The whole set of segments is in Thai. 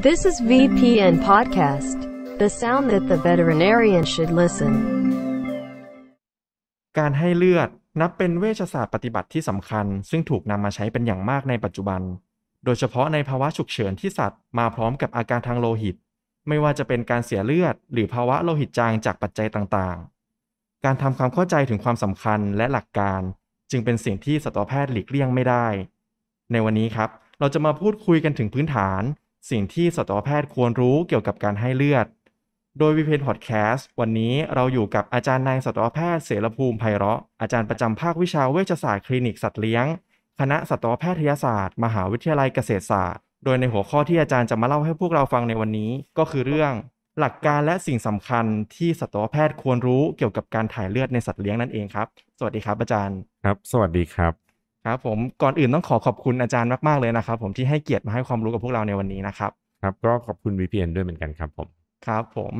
This is VPN Podcast, the sound that the veterinarian should listen. การให้เลือดนับเป็นเวชศาสตร์ปฏิบัติที่สำคัญ ซึ่งถูกนำมาใช้เป็นอย่างมากในปัจจุบัน โดยเฉพาะในภาวะฉุกเฉินที่สัตว์ มาพร้อมกับอาการทางโลหิต ไม่ว่าจะเป็นการเสียเลือด หรือภาวะโลหิตจางจากปัจจัยต่างๆ การทำความเข้าใจถึงความสำคัญและหลักการ จึงเป็นสิ่งที่สัตวแพทย์หลีกเลี่ยงไม่ได้ ในวันนี้ครับเราจะมาพูดคุยกันถึงพื้นฐานสิ่งที่สัตวแพทย์ควรรู้เกี่ยวกับการให้เลือด โดยวิเพนพอดแคสต์วันนี้เราอยู่กับอาจารย์นายสัตวแพทย์เสรภูมิไพเราะอาจารย์ประจำภาควิชาเวชศาสตร์คลินิกสัตว์เลี้ยง คณะสัตวแพทยศาสตร์ มหาวิทยาลัยเกษตรศาสตร์ โดยในหัวข้อที่อาจารย์จะมาเล่าให้พวกเราฟังในวันนี้ ก็คือเรื่อง หลักการและสิ่งสำคัญที่สัตวแพทย์ควรรู้ เกี่ยวกับการถ่ายเลือดในสัตว์เลี้ยงนั่นเองครับ สวัสดีครับ อาจารย์ ครับ สวัสดีครับครับผมก่อนอื่นต้องขอขอบคุณอาจารย์มาก ๆเลยนะครับ ผมที่ให้เกียรติมาให้ความรู้กับพวกเราในวันนี้นะครับครับก็ขอบคุณ VPN ด้วยเหมือนกันครับผม ครับผม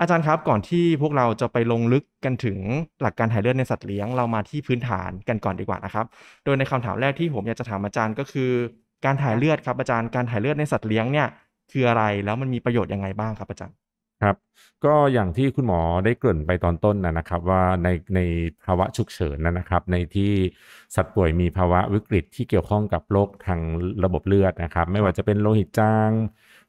อาจารย์ครับก่อนที่พวกเราจะไปลงลึกกันถึงหลักการถ่ายเลือดในสัตว์เลี้ยงเรามาที่พื้นฐานกันก่อนดีกว่านะครับโดยในคำถามแรกที่ผมอยากจะถามอาจารย์ก็คือ การถ่ายเลือดครับ อาจารย์การถ่ายเลือดในสัตว์เลี้ยงเนี่ยคืออะไรแล้วมันมีประโยชน์ยังไงบ้างครับอาจารย์ครับก็อย่างที่คุณหมอได้เกริ่นไปตอนต้นนะนะครับ ว่าในในภาวะฉุกเฉินนะนะครับ ในที่สัตว์ป่วยมีภาวะวิกฤตที่เกี่ยวข้องกับโรคทางระบบเลือดนะครับไม่ว่าจะเป็นโลหิตจาง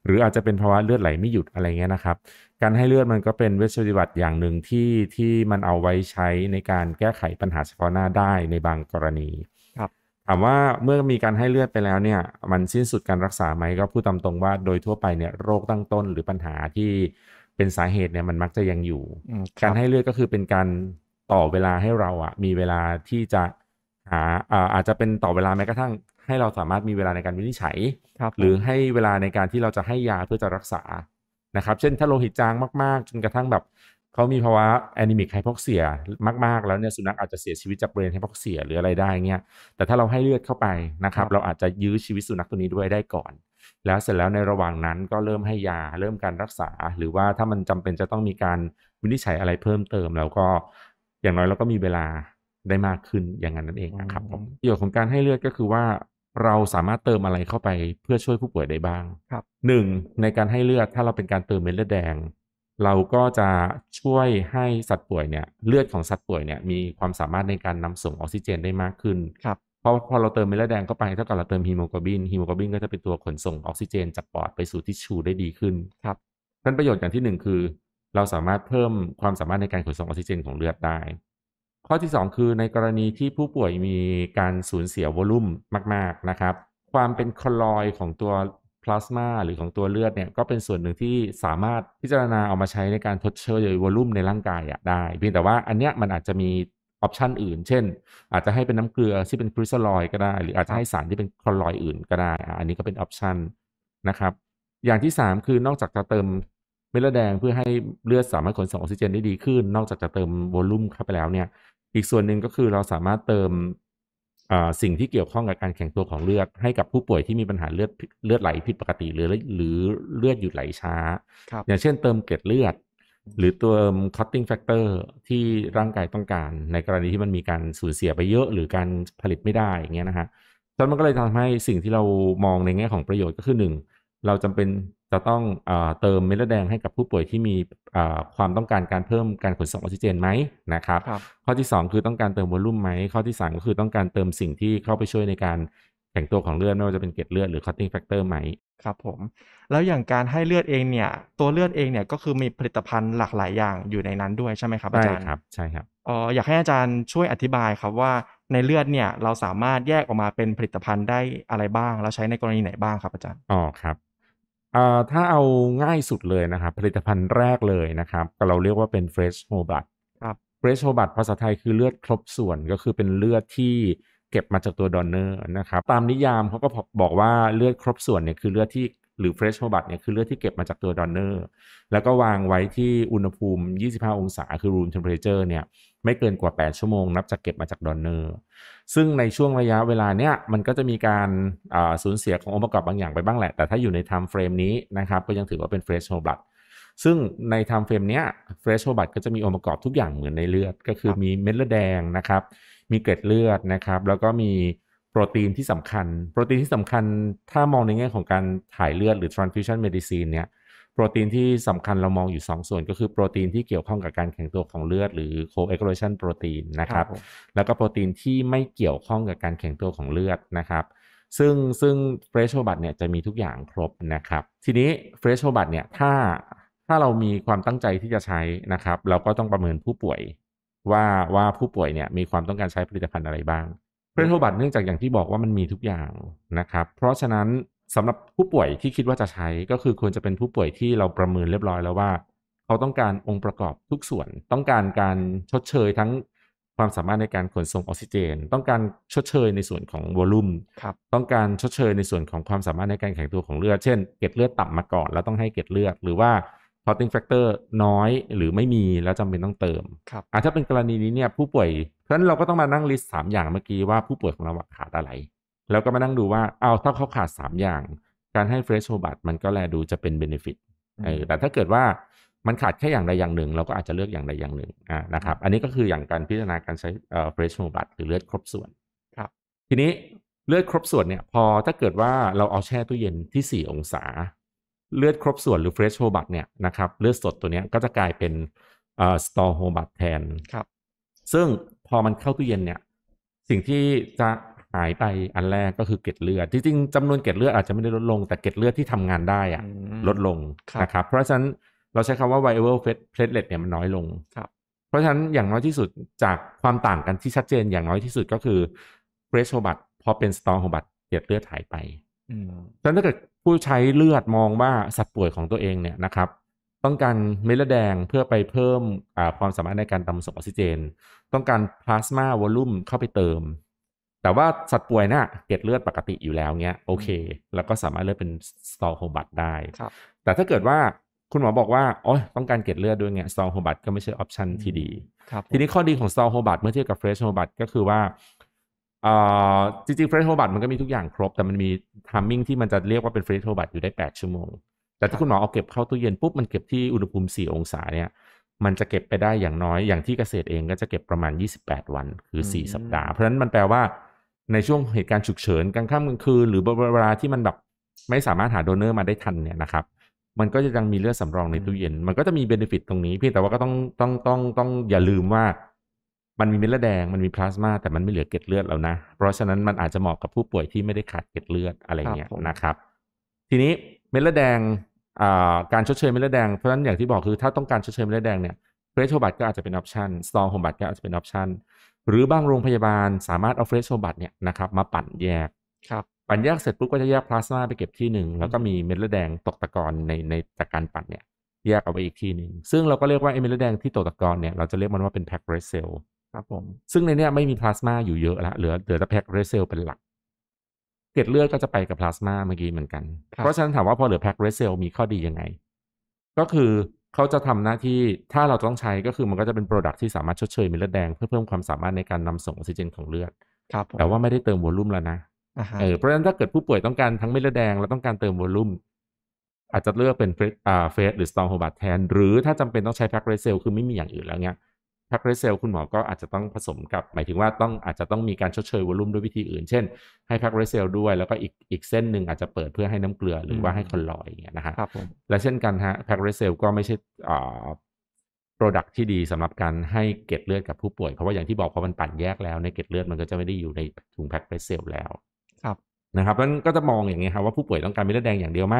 หรืออาจจะเป็นภาวะเลือดไหลไม่หยุดอะไรเงี้ยนะครับ การให้เลือดมันก็เป็นเวชปฏิบัติอย่างหนึ่งที่ที่มันเอาไว้ใช้ในการแก้ไขปัญหาเฉพาะหน้าได้ในบางกรณีถามว่าเมื่อมีการให้เลือดไปแล้วเนี่ยมันสิ้นสุดการรักษาไหมก็พูดตามตรงว่าโดยทั่วไปเนี่ยโรคตั้งต้นหรือปัญหาที่เป็นสาเหตุเนี่ยมันมักจะยังอยู่ การให้เลือดก็คือเป็นการต่อเวลาให้เราอะมีเวลาที่จะหาอาจจะเป็นต่อเวลาแม้กระทั่ง ให้เราสามารถมีเวลาในการวินิจฉัยรหรือให้เวลาในการที่เราจะให้ยาเพื่อจะรักษานะครับ เช่นถ้าโลหิตจางมากๆ จนกระทั่งแบบเขามีภาวะแอนิมิกไฮพอกเซีย มากๆแล้วเนี่ยสุนัขอาจจะเสียชีวิตจากเบรนไฮพอกเซียหรืออะไรได้เงี้ยแต่ถ้าเราให้เลือดเข้าไปนะครับ เราอาจจะยื้อชีวิตสุนัขตัวนี้ด้วยได้ก่อนแล้วเสร็จแล้วในระหว่างนั้นก็เริ่มให้ยาเริ่มการรักษา หรือว่าถ้ามันจำเป็นจะต้องมีการวินิจฉัยอะไรเพิ่มเติม แล้วก็ อย่างน้อยเราก็มีเวลาได้มากขึ้นอย่างนั้นนั่นเองนะครับผมประโยชน์ของการให้เลือดก็คือว่าเราสามารถเติมอะไรเข้าไป เพื่อช่วยผู้ป่วยได้บ้างครับหนึ่งในการให้เลือด ถ้าเราเป็นการเติมเม็ดเลือดแดง เราก็จะช่วยให้สัตว์ป่วยเนี่ยเลือดของสัตว์ป่วยเนี่ยมีความสามารถในการนำส่งออกซิเจนได้มากขึ้นครับพอพอเราเติมเม็ดเลือดแดงเข้าไปเท่ากับเราเติมฮีโมโกลบินฮีโมโกลบินก็จะเป็นตัวขนส่งออกซิเจน จากปอดไปสู่ที่ชูได้ดีขึ้นครับนั้นประโยชน์อย่างที่หนึ่งคือ เราสามารถเพิ่มความสามารถในการขนส่งออกซิเจนของเลือดได้ ข้อที่ 2 คือในกรณีที่ผู้ป่วยมีการสูญเสียวอลุ่มมากๆนะครับ ความเป็นคลอยของตัวพลาสมาหรือของตัวเลือดเนี่ยก็เป็นส่วนหนึ่งที่สามารถพิจารณาเอามาใช้ในการทดเชยวอลุ่มในร่างกายได้ เพียงแต่ว่าอันเนี้ยมันอาจจะมีออปชันอื่น เช่น อาจจะให้เป็นน้ำเกลือที่เป็นคริสตัลอยก็ได้หรืออาจจะให้สารที่เป็นคลอรอยอื่นก็ได้ อันนี้ก็เป็นออปชันนะครับอย่างที่3คือนอกจากจะเติมเม็ดเลือดแดงเพื่อให้เลือดสามารถขนส่งออกซิเจนได้ดี ขึ้น นอกจากจะเติมโวลูมเข้าไปแล้วเนี่ย อีกส่วนหนึ่งก็คือเราสามารถเติมสิ่งที่เกี่ยวข้องกับการแข็งตัวของเลือดให้กับผู้ป่วยที่มีปัญหาเลือดเลือดไหล ผิดปกติ หรือหรือเลือดหยุดไหลช้า อย่างเช่น เติมเกล็ดเลือดหรือตัว cutting factor ที่ร่างกายต้องการในกรณีที่มันมีการสูญเสียไปเยอะหรือการผลิตไม่ได้อย่างเงี้ยนะฮะฉะนั้นมันก็เลยทำให้สิ่งที่เรามองในแง่ของประโยชน์ก็คือ 1 เราจำเป็นจะต้องอเติมเม็ดเลือดแดงให้กับผู้ป่วยที่มีความต้องการการเพิ่มการขนส่งออกซิเจนไหมนะครับรบข้อที่ 2 คือต้องการเติมวอลลุ่มไหมข้อที่3ก็คือต้องการเติมสิ่งที่เข้าไปช่วยในการแต่งตัวของเลือดไม่ว่าจะเป็นเกล็ดเลือดหรือ cutting factor ไหมครับผมแล้วอย่างการให้เลือดเองเนี่ย ตัวเลือดเองเนี่ยก็คือมีผลิตภัณฑ์หลากหลายอย่างอยู่ในนั้นด้วยใช่ไหมครับอาจารย์ใช่ครับใช่ครับอ๋ออยากให้อาจารย์ช่วยอธิบายครับว่าในเลือดเนี่ยเราสามารถแยกออกมาเป็นผลิตภัณฑ์ได้อะไรบ้างแล้วใช้ในกรณีไหนบ้างครับอาจารย์อ๋อครับเอ่อถ้าเอาง่ายสุดเลยนะครับผลิตภัณฑ์แรกเลยนะครับเราเรียกว่าเป็นเฟรชโฮบัตครับเฟรชโฮบัตภาษาไทยคือเลือดครบส่วนก็คือเป็นเลือดที่เก็บมาจากตัวดอนเนอร์นะครับ ตามนิยามเขาก็บอกว่าเลือดครบส่วนเนี่ย คือเลือดที่หรือเฟรชโฮบัตเนี่ย คือเลือดที่เก็บมาจากตัวดอนเนอร์แล้วก็วางไว้ที่อุณหภูมิ 25 องศาคือูมเทมเพอเรเจอร์เนี่ย ไม่เกินกว่า 8 ชั่วโมง นับจากเก็บมาจากดอนเนอร์ซึ่งในช่วงระยะเวลาเนี้ยมันก็จะมีการสูญเสียขององค์ประกอบบางอย่างไปบ้างแหละแต่ถ้าอยู่ในไทม์เฟรมนี้นะครับก็ยังถือว่าเป็นเฟรชโฮบัตซึ่งในไทม์เฟรมเนี้ยเฟรชโฮบัตก็จะมีองค์ประกอบทุกอย่างเหมือนในเลือดก็คือมีเม็ดเลือดแดงนะครับมีเกล็ดเลือดนะครับแล้วก็มีโปรตีนที่สำคัญโปรตีนที่สำคัญถ้ามองในแง่ของการถ่ายเลือดหรือ transfusion medicine เนี่ยโปรตีนที่สำคัญเรามองอยู่2 ส่วน ก็คือโปรตีนที่เกี่ยวข้องกับการแข็งตัวของเลือดหรือ coagulation protein นะครับแล้วก็โปรตีนที่ไม่เกี่ยวข้องกับการแข็งตัวของเลือดนะครับซึ่งซึ่งเฟรชโชบัตเนี่ยจะมีทุกอย่างครบนะครับทีนี้เฟรชโชบัตเนี่ยถ้าถ้าเรามีความตั้งใจที่จะใช้นะครับเราก็ต้องประเมินผู้ป่วยว่าว่าผู้ป่วยเนี่ยมีความต้องการใช้ผลิตภัณฑ์อะไรบ้าง เพรสโทบัตเนื่องจากอย่างที่บอกว่ามันมีทุกอย่างนะครับเพราะฉะนั้นสำหรับผู้ป่วยที่คิดว่าจะใช้ก็คือควรจะเป็นผู้ป่วยที่เราประเมินเรียบร้อยแล้วว่า เขาต้องการองค์ประกอบทุกส่วนต้องการการชดเชยทั้งความสามารถในการขนส่งออกซิเจน ต้องการชดเชยในส่วนของวอลลุ่มต้องการชดเชย ในส่วนของความสามารถในการแข็งตัวของเลือดเช่น เกล็ดเลือดต่ำมาก่อนแล้วต้องให้เกล็ดเลือดหรือว่าพอ o t t i n g factor น้อยหรือไม่มีแล้วจำเป็นต้องเติมครับอาจจะเป็นกรณีนี้เนี่ยผู้ป่วย เพราะฉะนั้นเราก็ต้องมานั่งลิสต์สามอย่างเมื่อกี้ว่าผู้ป่วยของเราขาดอะไร แล้วก็มานั่งดูว่า เอาถ้าเขาขาดสามอย่าง การให้เฟรชโชบัตมันก็แลดูจะเป็นเบนฟิตเออแต่ถ้าเกิดว่ามันขาดแค่อย่างใดอย่างหนึ่ง เราก็อาจจะเลือกอย่างใดอย่างหนึ่งอ่านะครับ อันนี้ก็คืออย่างการพิจารณาการใช้เอ่อเฟรชโชบัตหรือเลือดครบส่วน ครับ ทีนี้เลือดครบส่วนเนี่ยพอถ้าเกิดว่าเราเอาแช่ตู้เย็นที่สี่องศาเลือดครบส่วนหรือเฟรชโฮบัตเนี่ยนะครับเลือดสดตัวนี้ก็จะกลายเป็นสตอร์โฮบัตแทนครับซึ่งพอมันเข้าตู้เย็นเนี่ยสิ่งที่จะหายไปอันแรกก็คือเกล็ดเลือด จริงๆจำนวนเกล็ดเลือดอาจจะไม่ได้ลดลง แต่เกล็ดเลือดที่ทำงานได้อะลดลงนะครับเพราะฉะนั้นเราใช้คำว่า viable platelet เนี่ยมันน้อยลงครับเพราะฉะนั้นอย่างน้อยที่สุดจากความต่างกันที่ชัดเจนอย่างน้อยที่สุดก็คือ threshold พอเป็น storm บัตเกล็ดเลือดหายไปดังนั้นถ้าเกิดผู้ใช้เลือดมองว่าสัตว์ป่วยของตัวเองเนี่ยนะครับ ต้องการเม็ดเลือดแดงเพื่อไปเพิ่มความสามารถในการดำส่งออกซิเจน ต้องการพลาสมาวอลลุ่มเข้าไปเติม แต่ว่าสัตว์ป่วยนะ่ะเกล็ดเลือดปกติอยู่แล้วเงี้ยโอเค แล้วก็สามารถเลือกเป็นสตอโฮบัตได้แต่ถ้าเกิดว่าคุณหมอบอกว่าโอ้ยต้องการเกล็ดเลือดด้วยเงี้ยสตอโฮบัตก็ไม่ใช่ออปชันที่ดีทีนี้ข้อดีของสตอโฮบัตเมื่อเทียบกับเฟรชโฮบัตก็คือว่าจริงๆเฟรชโฮบัตมันก็มีทุกอย่างครบแต่มันมีทัมมิ่งที่มันจะเรียกว่าเป็นเฟรชโฮบัตอยู่ได้ 8 ชั่วโมง แต่ถ้าคุณหมอเอาเก็บเข้าตู้เย็นปุ๊บมันเก็บที่อุณหภูมิ 4 องศาเนี่ยมันจะเก็บไปได้อย่างน้อยอย่างที่เกษตรเองก็จะเก็บประมาณ 28 วัน คือ 4 สัปดาห์ เพราะฉะนั้นมันแปลว่าในช่วงเหตุการณ์ฉุกเฉินกลางค่ำกลางคืนหรือเวลาที่มันแบบไม่สามารถหาโดเนอร์มาได้ทันเนี่ยนะครับมันก็จะยังมีเลือดสำรองในตู้เย็น มันก็จะมีเบนฟิตตรงนี้พี่แต่ว่าก็ต้องต้องต้องต้องอย่าลืมว่ามันมีเม็ดเลือดแดงมันมีพลาสมาแต่มันไม่เหลือเกล็ดเลือดแล้วนะเพราะฉะนั้นมันอาจจะเหมาะกับผู้ป่วยที่ไม่ได้ขาดเกล็ดเลือดอะไรเงี้ยนะครับทีนี้เม็ดเลือดแดงการชดเชยเม็ดเลือดแดงเพราะฉะนั้นอย่างที่บอกคือถ้าต้องการชดเชยเม็ดเลือดแดงเนี่ยเฟรชโอบัตก็อาจจะเป็นออปชันสตองโฮบัตก็อาจจะเป็นออปชันหรือบางโรงพยาบาลสามารถเอาเฟรชโอบัตเนี่ยนะครับมาปั่นแยกครับปั่นแยกเสร็จปุ๊บก็จะแยกพลาสมาไปเก็บที่หนึ่งแล้วก็มีเม็ดเลือดแดงตกตะกอนในในจากการปั่นเนี่ยแยกเอาไปอีกทีหนึ่งซึ่งเราก็เรียกว่าเม็ดเลือดแดงที่ตกตะกอนเนี่ยเราจะเรียกมันว่าเป็นแพ็กเรสเซลครับผมซึ่งในเนี้ยไม่มีพลาสมาอยู่เยอะละเหลือเหลือแต่แพ็กเรสเซลเป็นหลักเกล็ดเลือดก็จะไปกับพลาสมาเมื่อกี้เหมือนกัน เพราะฉะนั้นถามว่าพอเหลือแพ็กเรสเซลมีข้อดียังไง ก็คือเขาจะทำหน้าที่ถ้าเราต้องใช้ก็คือมันก็จะเป็นโปรดักที่สามารถชดเชยเม็ดเลือดแดงเพื่อเพิ่มความสามารถในการนำส่งออกซิเจนของเลือดครับแต่ว่าไม่ได้เติมวอลลุ่มแล้วนะเออเพราะฉะนั้นถ้าเกิดผู้ป่วยต้องการทั้งเม็ดเลือดแดง และต้องการเติมวอลลุ่มอาจจะเลือกเป็นเฟสหรือสตองโฮบัตแทนหรือถ้าจำเป็นต้องใช้แพ็กเรสเซลคือไม่มีอย่างอื่นแล้วเนี้ยถ้าคอเลสเซลคุณหมอก็อาจจะต้องผสมกับหมายถึงว่าต้องอาจจะต้องมีการชดเชยวอลุ่มด้วยวิธีอื่น เช่นให้พักเรสเซลด้วย แล้วก็อีกอีกเส้นหนึ่งอาจจะเปิดเพื่อให้น้ำเกลือหรือว่าให้คอนลอยอย่างเงี้ยนะฮะครับผมและเช่นกันฮะพักเรสเซลก็ไม่ใช่อ่าโปรดักที่ดีสำหรับการให้เกล็ดเลือดกับผู้ป่วย เพราะว่าอย่างที่บอกพอมันปั่นแยกแล้วในเกล็ดเลือดมันก็จะไม่ได้อยู่ในถุงแพ็คเลเซลแล้วครับนะครับนันก็จะมองอย่างนี้ครับว่าผู้ป่วยต้องการเม็ดเลือดแดงอย่างเดียวไหม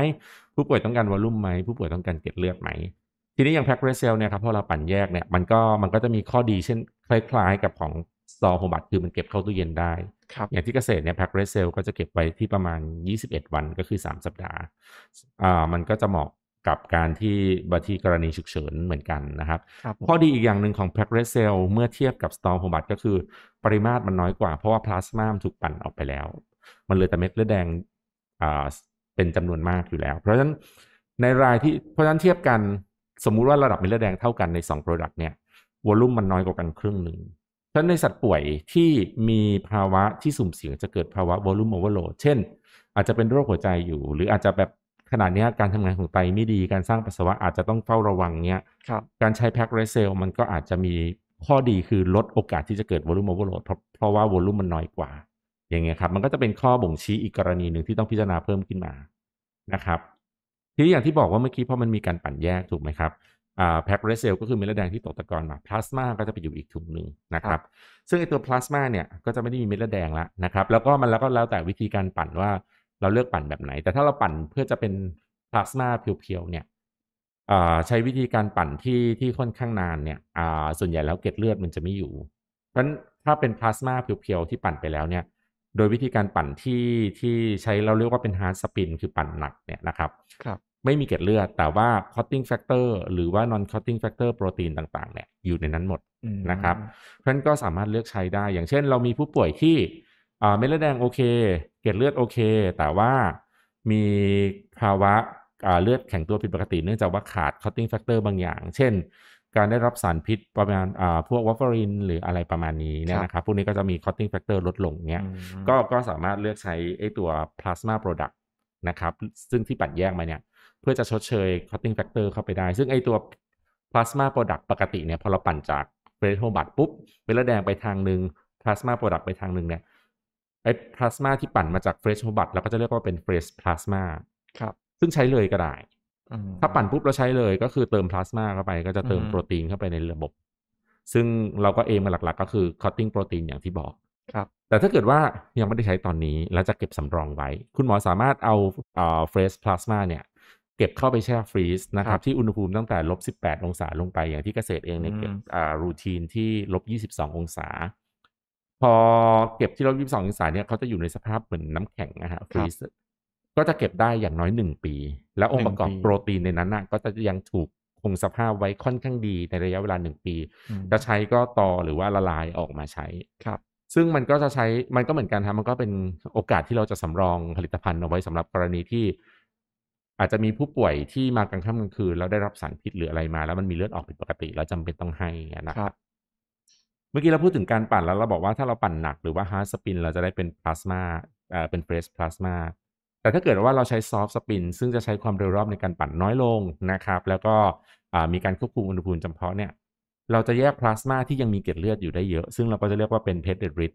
ผู้ป่วยต้องการวอลลุ่มไหมผู้ป่วยต้องการเกล็ดเลือดไหมทีนี้อย่างแพ็กเรสเซลเนี่ยครับพอเราปั่นแยกเนี่ย มันก็มันก็จะมีข้อดีเช่นคล้ายๆ กับของสตอโฮบัตคือมันเก็บเข้าตู้เย็นได้ครับอย่างที่เกษตรเนี่ยแพ็กเรสเซลก็จะเก็บไว้ที่ประมาณ 21 วันก็คือ 3 สัปดาห์อ่ามันก็จะเหมาะกับการที่บัตีกรณีฉุกเฉินเหมือนกันนะครับ ข้อดีอีกอย่างหนึ่งของพ็กเร e เซลเมื่อเทียบกับตอร์ m ั o บั t ก็คือปริมาตรมันน้อยกว่าเพราะว่าพลาสมาถูกปั่นออกไปแล้วมันเหลือแต่เม็ดเลือดแดงอ่าเป็นจำนวนมากอยู่แล้ว เพราะฉะนั้นในรายที่เพราะฉะนั้นเทียบกันสมมุติว่าระดับเม็ดเลือดแดงเท่ากันใน2 Product เนี่ย วอลลุ่มมันน้อยกว่ากันครึ่งหนึ่งฉะนั้นในสัตว์ป่วยที่มีภาวะที่สุ่มเสี่ยงจะเกิดภาวะวอลลุ่มโอเวอร์โหลด เช่นอาจจะเป็นโรคหัวใจอยู่ หรืออาจจะแบบขนาดนี้การทำงานของไตไม่ดี การสร้างปัสสาวะอาจจะต้องเฝ้าระวังเนี่ยการใช้แพ็กเรเซลมันก็อาจจะมีข้อดีคือลดโอกาสที่จะเกิดวอลลุ่มโอเวอร์โหลด เพราะว่าวอลุ่มมันน้อยกว่า อย่างเงี้ยครับ มันก็จะเป็นข้อบ่งชี้อีกกรณีหนึ่งที่ต้องพิจารณาเพิ่มขึ้นมา นะครับทีนี้อย่างที่บอกว่าเมื่อกี้พอมันมีการปั่นแยกถูกไหมครับแพ็กเรสเซลก็คือเม็ดเลือดแดงที่ตกตะกอนมาพลาสมาก็จะไปอยู่อีกถุงหนึ่งนะครับซึ่งไอตัวพลาสมาเนี่ยก็จะไม่ได้มีเม็ดเลือดแดงละนะครับแล้วก็มันแล้วก็แล้วแต่วิธีการปั่นว่าเราเลือกปั่นแบบไหน แต่ถ้าเราปั่นเพื่อจะเป็นพลาสมาเพียวๆเนี่ยใช้วิธีการปั่นที่ที่ค่อนข้างนานเนี่ยส่วนใหญ่แล้วเกล็ดเลือดมันจะไม่อยู่เพราะฉะนั้นถ้าเป็นพลาสมาเพียวๆที่ปั่นไปแล้วเนี่ยโดยวิธีการปั่นที่ที่ใช้เราเรียกว่าเป็นฮาร์ดสปิน คือปั่นหนักเนี่ยนะครับ ครับ ไม่มีเกล็ดเลือดแต่ว่าคอตติ้งแฟกเตอร์หรือว่านอนคอตติ้งแฟกเตอร์โปรตีนต่างๆ เนี่ยอยู่ในนั้นหมดนะครับ เพราะฉะนั้นก็สามารถเลือกใช้ได้ อย่างเช่นเรามีผู้ป่วยที่เม็ดเลือดแดงโอเค เกล็ดเลือดโอเค แต่ว่ามีภาวะเลือดแข็งตัวผิดปกติเนื่องจากว่าขาดคอตติ้งแฟกเตอร์บางอย่าง เช่นการได้รับสารพิษประมาณพวกวัฟเฟอรินหรืออะไรประมาณนี้นะครับ พวกนี้ก็จะมีคอตติ้งแฟกเตอร์ลดลงเนี้ยก็ก็สามารถเลือกใช้ไอตัวพลาสมาโปรดักต์นะครับ ซึ่งที่ปัดแยกมาเนี่ยเพื่อจะชดเชยคอตติ้งแฟกเตอร์เข้าไปได้ ซึ่งไอตัวพลาสมาโปรดักต์ปกติเนี่ยพอเราปั่นจากเฟรโทบัตปุ๊บเวลาแดงไปทางหนึ่งลาสมาโปรดักต์ไปทางหนึ่งเนี่ยไอพลาสมาที่ปั่นมาจากเฟรชโฮบัตเราก็จะเรียกว่าเป็นเฟรชพลาสมา ครับ ซึ่งใช้เลยก็ได้ถ้าปั่นปุ๊บเราใช้เลยก็คือเติมพลาสมาเข้าไปก็จะเติมโปรตีนเข้าไปในระบบ ซึ่งเราก็เอมมาหลักๆ ก็คือคอตติ้งโปรตีนอย่างที่บอกครับ แต่ถ้าเกิดว่ายังไม่ได้ใช้ตอนนี้ แล้วจะเก็บสำรองไว้ คุณหมอสามารถเอาเฟรชพลาสมาเนี่ย เก็บเข้าไปแช่ฟรีซนะครับ ที่อุณหภูมิตั้งแต่ลบสิบแปดองศาลงไป อย่างที่เกษตรเองเนี่ยเก็บรูทีนที่ลบยี่สิบสององศา พอเก็บที่ลบยี่สิบสององศาเนี่ยเขาจะอยู่ในสภาพเหมือนน้ำแข็งนะฮะฟรีซก็จะเก็บได้อย่างน้อยหนึ่งปี แล้วองค์ประกอบโปรตีนในนั้นนะก็จะยังถูกคงสภาพไว้ค่อนข้างดีในระยะเวลาหนึ่งปี จะใช้ก็ต่อหรือว่าละลายออกมาใช้ ครับ ซึ่งมันก็จะใช้ มันก็เหมือนกันครับมันก็เป็นโอกาสที่เราจะสำรองผลิตภัณฑ์เอาไว้สำหรับกรณีที่ อาจจะมีผู้ป่วยที่มากลางค่ำกลางคืน แล้วได้รับสารพิษหรืออะไรมา แล้วมันมีเลือดออกผิดปกติเราจำเป็นต้องให้นะครับ เมื่อกี้เราพูดถึงการปั่นแล้วเราบอกว่าถ้าเราปั่นหนักหรือว่าฮาร์ดสปินเราจะได้เป็นพลาสมาเเป็นเฟรชพลาสมาแต่ถ้าเกิดว่าเราใช้ซอฟต์สปินซึ่งจะใช้ความเร็วรอบในการปั่นน้อยลงนะครับ แล้วก็มีการควบคุมอุณหภูมิจำเพาะเนี่ย เราจะแยกพลาสมาที่ยังมีเกล็ดเลือดอยู่ได้เยอะ ซึ่งเราก็จะเรียกว่าเป็นเพสเดริด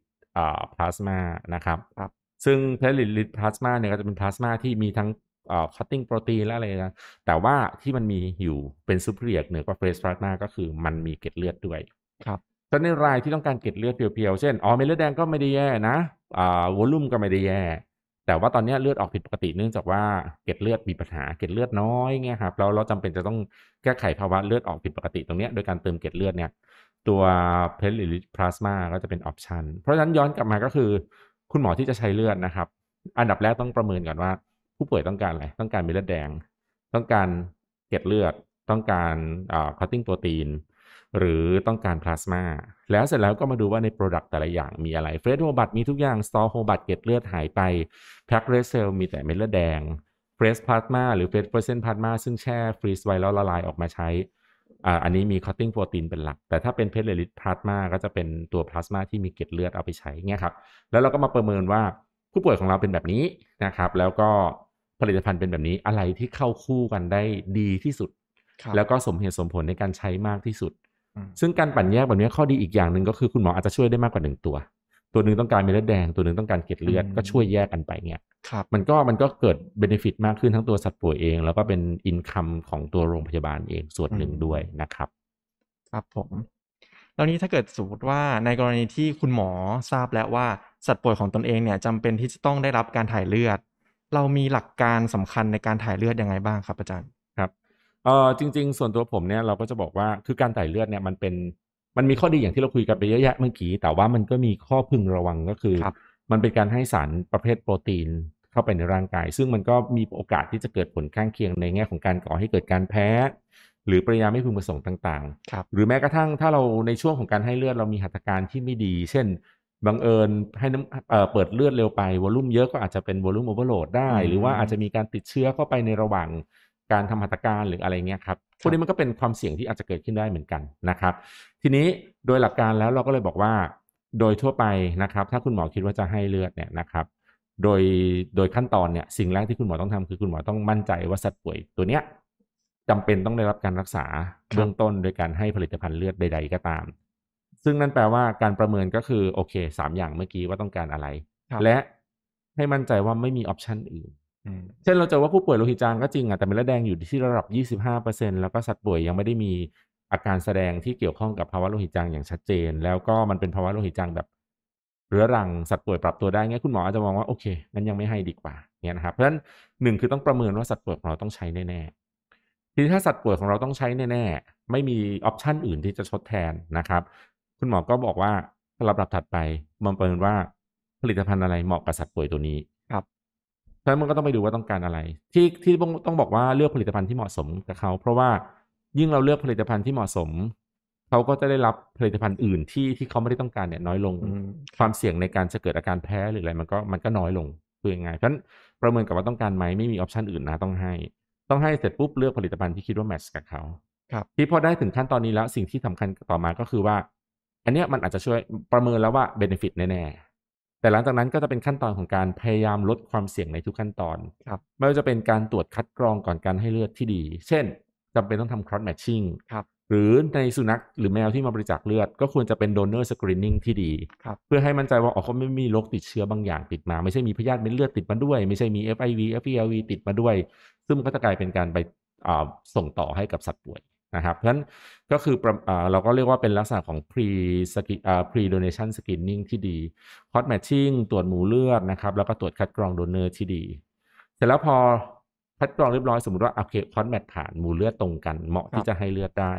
พลาสมานะครับครับ ซึ่งเพสเดริดพลาสมาเนี่ยก็จะเป็นพลาสมาที่มีทั้งคัตติ้งโปรตีนและอะไรนะแต่ว่าที่มันมีอยู่เป็นซูเปอร์เรียกเหนือกว่าเฟสพลาสมาก็คือมันมีเกล็ดเลือดด้วยครับก็ในรายที่ต้องการเกล็ดเลือดเพียวๆเช่นอ๋อเม็ดเลือดแดงก็ไม่ได้แย่นะอ่าวอลุ่มก็ไม่ได้แย่แต่ว่าตอนนี้เลือดออกผิดปกติเนื่องจากว่า เกล็ดเลือดมีปัญหาเกล็ดเลือดน้อยเงี้ยครับแล้วเราจำเป็นจะต้องแก้ไขภาวะเลือดออกผิดปกติตรงนี้โดยการเติมเกล็ดเลือดเนี่ยตัวเพลหรือพลาสมาก็จะเป็นออปชันเพราะฉะนั้นย้อนกลับมาก็คือ คุณหมอที่จะใช้เลือดนะครับอันดับแรกต้องประเมินก่อนว่า ผู้ป่วยต้องการอะไรต้องการเม็ดเลือดแดง ต้องการเกล็ดเลือดต้องการคัตติ้งโปรตีนหรือต้องการพลาสมา แล้วเสร็จแล้วก็มาดูว่าในโปรดักต์แต่ละอย่างมีอะไร เฟรชโฮบัตมีทุกอย่าง สตอโฮบัตเกล็ดเลือดหายไปแพ็กเรสเซลมีแต่เม็ดเลือดแดง เฟรชพลาสมาหรือเฟรชเปอร์เซนต์พลาสมาซึ่งแช่ฟรีซไว้แล้วละลายออกมาใช้ อันนี้มีคอตติ้งโปรตีนเป็นหลัก แต่ถ้าเป็นเพลเลริตพลาสมาก็จะเป็นตัวพลาสมาที่มีเกล็ดเลือดเอาไปใช้ เงี้ยครับ แล้วเราก็มาประเมินว่าผู้ป่วยของเราเป็นแบบนี้นะครับ แล้วก็ผลิตภัณฑ์เป็นแบบนี้ อะไรที่เข้าคู่กันได้ดีที่สุด แล้วก็สมเหตุสมผลในการใช้มากที่สุดซึ่งการปั่นแยกแบบนี้ข้อดีอีกอย่างหนึ่งก็คือคุณหมออาจจะช่วยได้มากกว่าหนึ่งตัว ตัวหนึ่งต้องการเม็ดเลือดแดงตัวหนึ่งต้องการเกล็ดเลือดก็ช่วยแยกกันไปเนี่ยมันก็มันก็เกิดเบนฟิตมากขึ้นทั้งตัวสัตว์ป่วยเอง แล้วก็เป็นอินคัมของตัวโรงพยาบาลเองส่วนหนึ่งด้วยนะครับ ครับผมแล้วนี้ถ้าเกิดสมมติว่าในกรณีที่คุณหมอทราบแล้วว่าสัตว์ป่วยของตนเองเนี่ยจำเป็นที่จะต้องได้รับการถ่ายเลือด เรามีหลักการสำคัญในการถ่ายเลือดยังไงบ้างครับอาจารย์เออจริงๆ ส่วนตัวผมเนี่ยเราก็จะบอกว่าคือการไต่เลือดเนี่ยมันเป็นมันมีข้อดีอย่างที่เราคุยกันไปเยอะแยะเมื่อกี้แต่ว่ามันก็มีข้อพึงระวังก็คือ มันเป็นการให้สารประเภทโปรตีนเข้าไปในร่างกาย ซึ่งมันก็มีโอกาสที่จะเกิดผลข้างเคียงในแง่ของการก่อให้เกิดการแพ้ หรือปริยาไม่พึงประสงค์ต่างๆหรือแม้กระทั่งถ้าเราในช่วงของการให้เลือดเรามีหัตถการที่ไม่ดี เช่นบังเอิญให้น้ำเเปิดเลือดเร็วไปวอลุ่มเยอะก็อาจจะเป็นวอลุ่มโอเวอร์โหลดได้หรือว่าอาจจะมีการติดเชื้อเข้าไปในระหว่างการทำหัตถการหรืออะไรเงี้ยครับพวกนี้มันก็เป็นความเสี่ยงที่อาจจะเกิดขึ้นได้เหมือนกันนะครับ ทีนี้โดยหลักการแล้วเราก็เลยบอกว่า โดยทั่วไปนะครับ ถ้าคุณหมอคิดว่าจะให้เลือดเนี่ยนะครับ โดยโดยขั้นตอนเนี่ย สิ่งแรกที่คุณหมอต้องทำ คือคุณหมอต้องมั่นใจว่าสัตว์ป่วยตัวเนี้ยจำเป็นต้องได้รับการรักษาเบื้องต้นโดยการให้ผลิตภัณฑ์เลือดใด ๆก็ตาม ซึ่งนั่นแปลว่าการประเมินก็คือโอเคสามอย่างเมื่อกี้ว่าต้องการอะไรและให้มั่นใจว่าไม่มีออปชันอื่นเช่นเราจะว่าผู้ป่วยโลหิตจางก็จริงอ่ะแต่เม็ดเลือดแดงอยู่ที่ระดับ 25%แล้วก็สัตว์ป่วยยังไม่ได้มีอาการแสดงที่เกี่ยวข้องกับภาวะโลหิตจางอย่างชัดเจน แล้วก็มันเป็นภาวะโลหิตจางแบบเรื้อรังสัตว์ป่วยปรับตัวได้เงี้ยคุณหมออาจจะมองว่าโอเคงั้นยังไม่ให้ดีกว่าเงี้ยนะครับ เพราะฉะนั้นหนึ่งคือต้องประเมินว่าสัตว์ป่วยของเราต้องใช้แน่ๆทีนี้ถ้าสัตว์ป่วยของเราต้องใช้แน่ ๆ ไม่มีออปชันอื่นที่จะทดแทนนะครับคุณหมอก็บอกว่าสำดับถัดไปมันเปินว่าผลิตภัณฑ์อะไรเหมาะกับสัตว์ป่วยตัวนี้ฉะนั้นมันก็ต้องไปดูว่าต้องการอะไร ที่ที่ต้องบอกว่าเลือกผลิตภัณฑ์ที่เหมาะสมกับเขา เพราะว่ายิ่งเราเลือกผลิตภัณฑ์ที่เหมาะสมเขาก็จะได้รับผลิตภัณฑ์อื่นที่ที่เขาไม่ได้ต้องการเนี่ยน้อยลงความเสี่ยงในการจะเกิดอาการแพ้หรืออะไรมันก็มันก็น้อยลงคือยังไงเพราะฉะนั้นประเมินกับว่าต้องการไหมไม่มีออปชันอื่นนะต้องให้ ต้องให้เสร็จปุ๊บเลือกผลิตภัณฑ์ที่คิดว่าแมทช์กับเขาครับที่พอได้ถึงขั้นตอนนี้แล้วสิ่งที่สำคัญต่อมาก็คือว่า อันเนี้ยมันอาจจะช่วยประเมินแล้วว่าเบนฟิตแน่ๆแต่หลังจากนั้นก็จะเป็นขั้นตอนของการพยายามลดความเสี่ยงในทุกขั้นตอนครับไม่ว่าจะเป็นการตรวจคัดกรองก่อนการให้เลือดที่ดี เช่นจำเป็นต้องทำ cross matching ครับหรือในสุนัขหรือแมวที่มาบริจาคเลือด ก็ควรจะเป็นโดเนอร์สกรีนนิ่งที่ดี เพื่อให้มั่นใจว่าอ๋อเขาไม่มีโรคติดเชื้อบางอย่างติดมา ไม่ใช่มีพยาธิเม็ดเลือดติดมาด้วย ไม่ใช่มี FIV FELV ติดมาด้วย ซึ่งก็จะกลายเป็นการไปส่งต่อให้กับสัตว์ป่วยนะครับเพราะฉะนั้นก็คือเราก็เรียกว่าเป็นลักษณะของ pre pre donation screening ที่ดี r o s t matching ตรวจหมูเลือดนะครับแล้วก็ตรวจคัดกรองโดเนอร์ที่ดีเสร็จแล้วพอคัดกรองเรียบร้อยสมมติว่าโอเค cross match ผ่านหมูเลือดตรงกัน เหมาะที่จะให้เลือดได้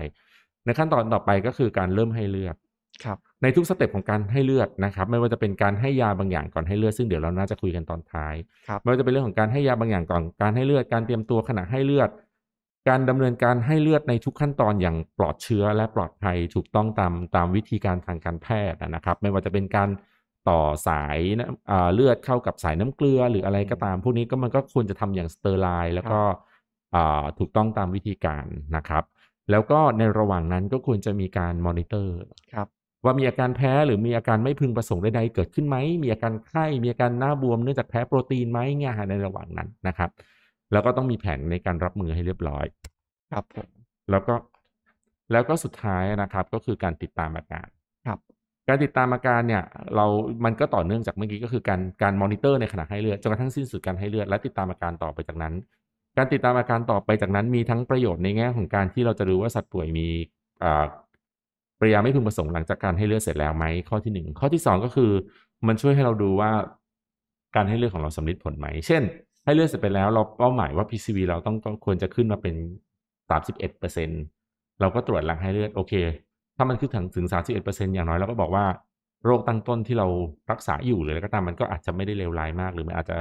ในขั้นตอนต่อไปก็คือการเริ่มให้เลือดครับในทุกสเต็ปของการให้เลือดนะครับไม่ว่าจะเป็นการให้ยาบางอย่างก่อนให้เลือดซึ่งเดี๋ยวเราน่าจะคุยกันตอนท้ายไม่ว่าจะเป็นเรื่องของการให้ยาบางอย่างก่อนการให้เลือดการเตรียมตัวขณะให้เลือดการดำเนินการให้เลือดในทุกขั้นตอนอย่างปลอดเชื้อและปลอดภัยถูกต้องตามตามวิธีการทางการแพทย์นะครับ ไม่ว่าจะเป็นการต่อสายเลือดเข้ากับสายน้ำเกลือ หรืออะไรก็ตามพวกนี้ก็มันก็ควรจะทำอย่างสเตอร์ไลน์แล้วก็ถูกต้องตามวิธีการนะครับแล้วก็ในระหว่างนั้นก็ควรจะมีการมอนิเตอร์ครับว่ามีอาการแพ้หรือมีอาการไม่พึงประสงค์ใดๆเกิดขึ้นไหมมีอาการไข้มีอาการหน้าบวมเนื่องจากแพ้โปรตีนไหมเงี้ยในระหว่างนั้นนะครับแล้วก็ต้องมีแผนในการรับมือให้เรียบร้อย ครับ แล้วก็ แล้วก็สุดท้ายนะครับ ก็คือการติดตามอาการ ครับ การติดตามอาการเนี่ยเรา มันก็ต่อเนื่องจากเมื่อกี้ก็คือการ การมอนิเตอร์ในขณะให้เลือดจนกระทั่งสิ้นสุดการให้เลือดและติดตามอาการต่อไปจากนั้น การติดตามอาการต่อไปจากนั้น มีทั้งประโยชน์ในแง่ของการที่เราจะรู้ว่าสัตว์ป่วยมีปริยาไม่พึงประสงค์หลังจากการให้เลือดเสร็จแล้วไหมข้อที่หนึ่งข้อที่สองก็คือมันช่วยให้เราดูว่า การให้เลือดของเราสำลิดผลไหมเช่นให้เลือดเสร็จไปแล้วเราเป้าหมายว่า PCV เราต้องควรจะขึ้นมาเป็น 31%เราก็ตรวจหลังให้เลือดโอเค ถ้ามันขึ้นถึงถึง 31%อย่างน้อยเราก็บอกว่าโรคตั้งต้นที่เรารักษาอยู่หรืออะไรก็ตามมันก็อาจจะไม่ได้เลวร้ายมาก หรือมันอาจจะ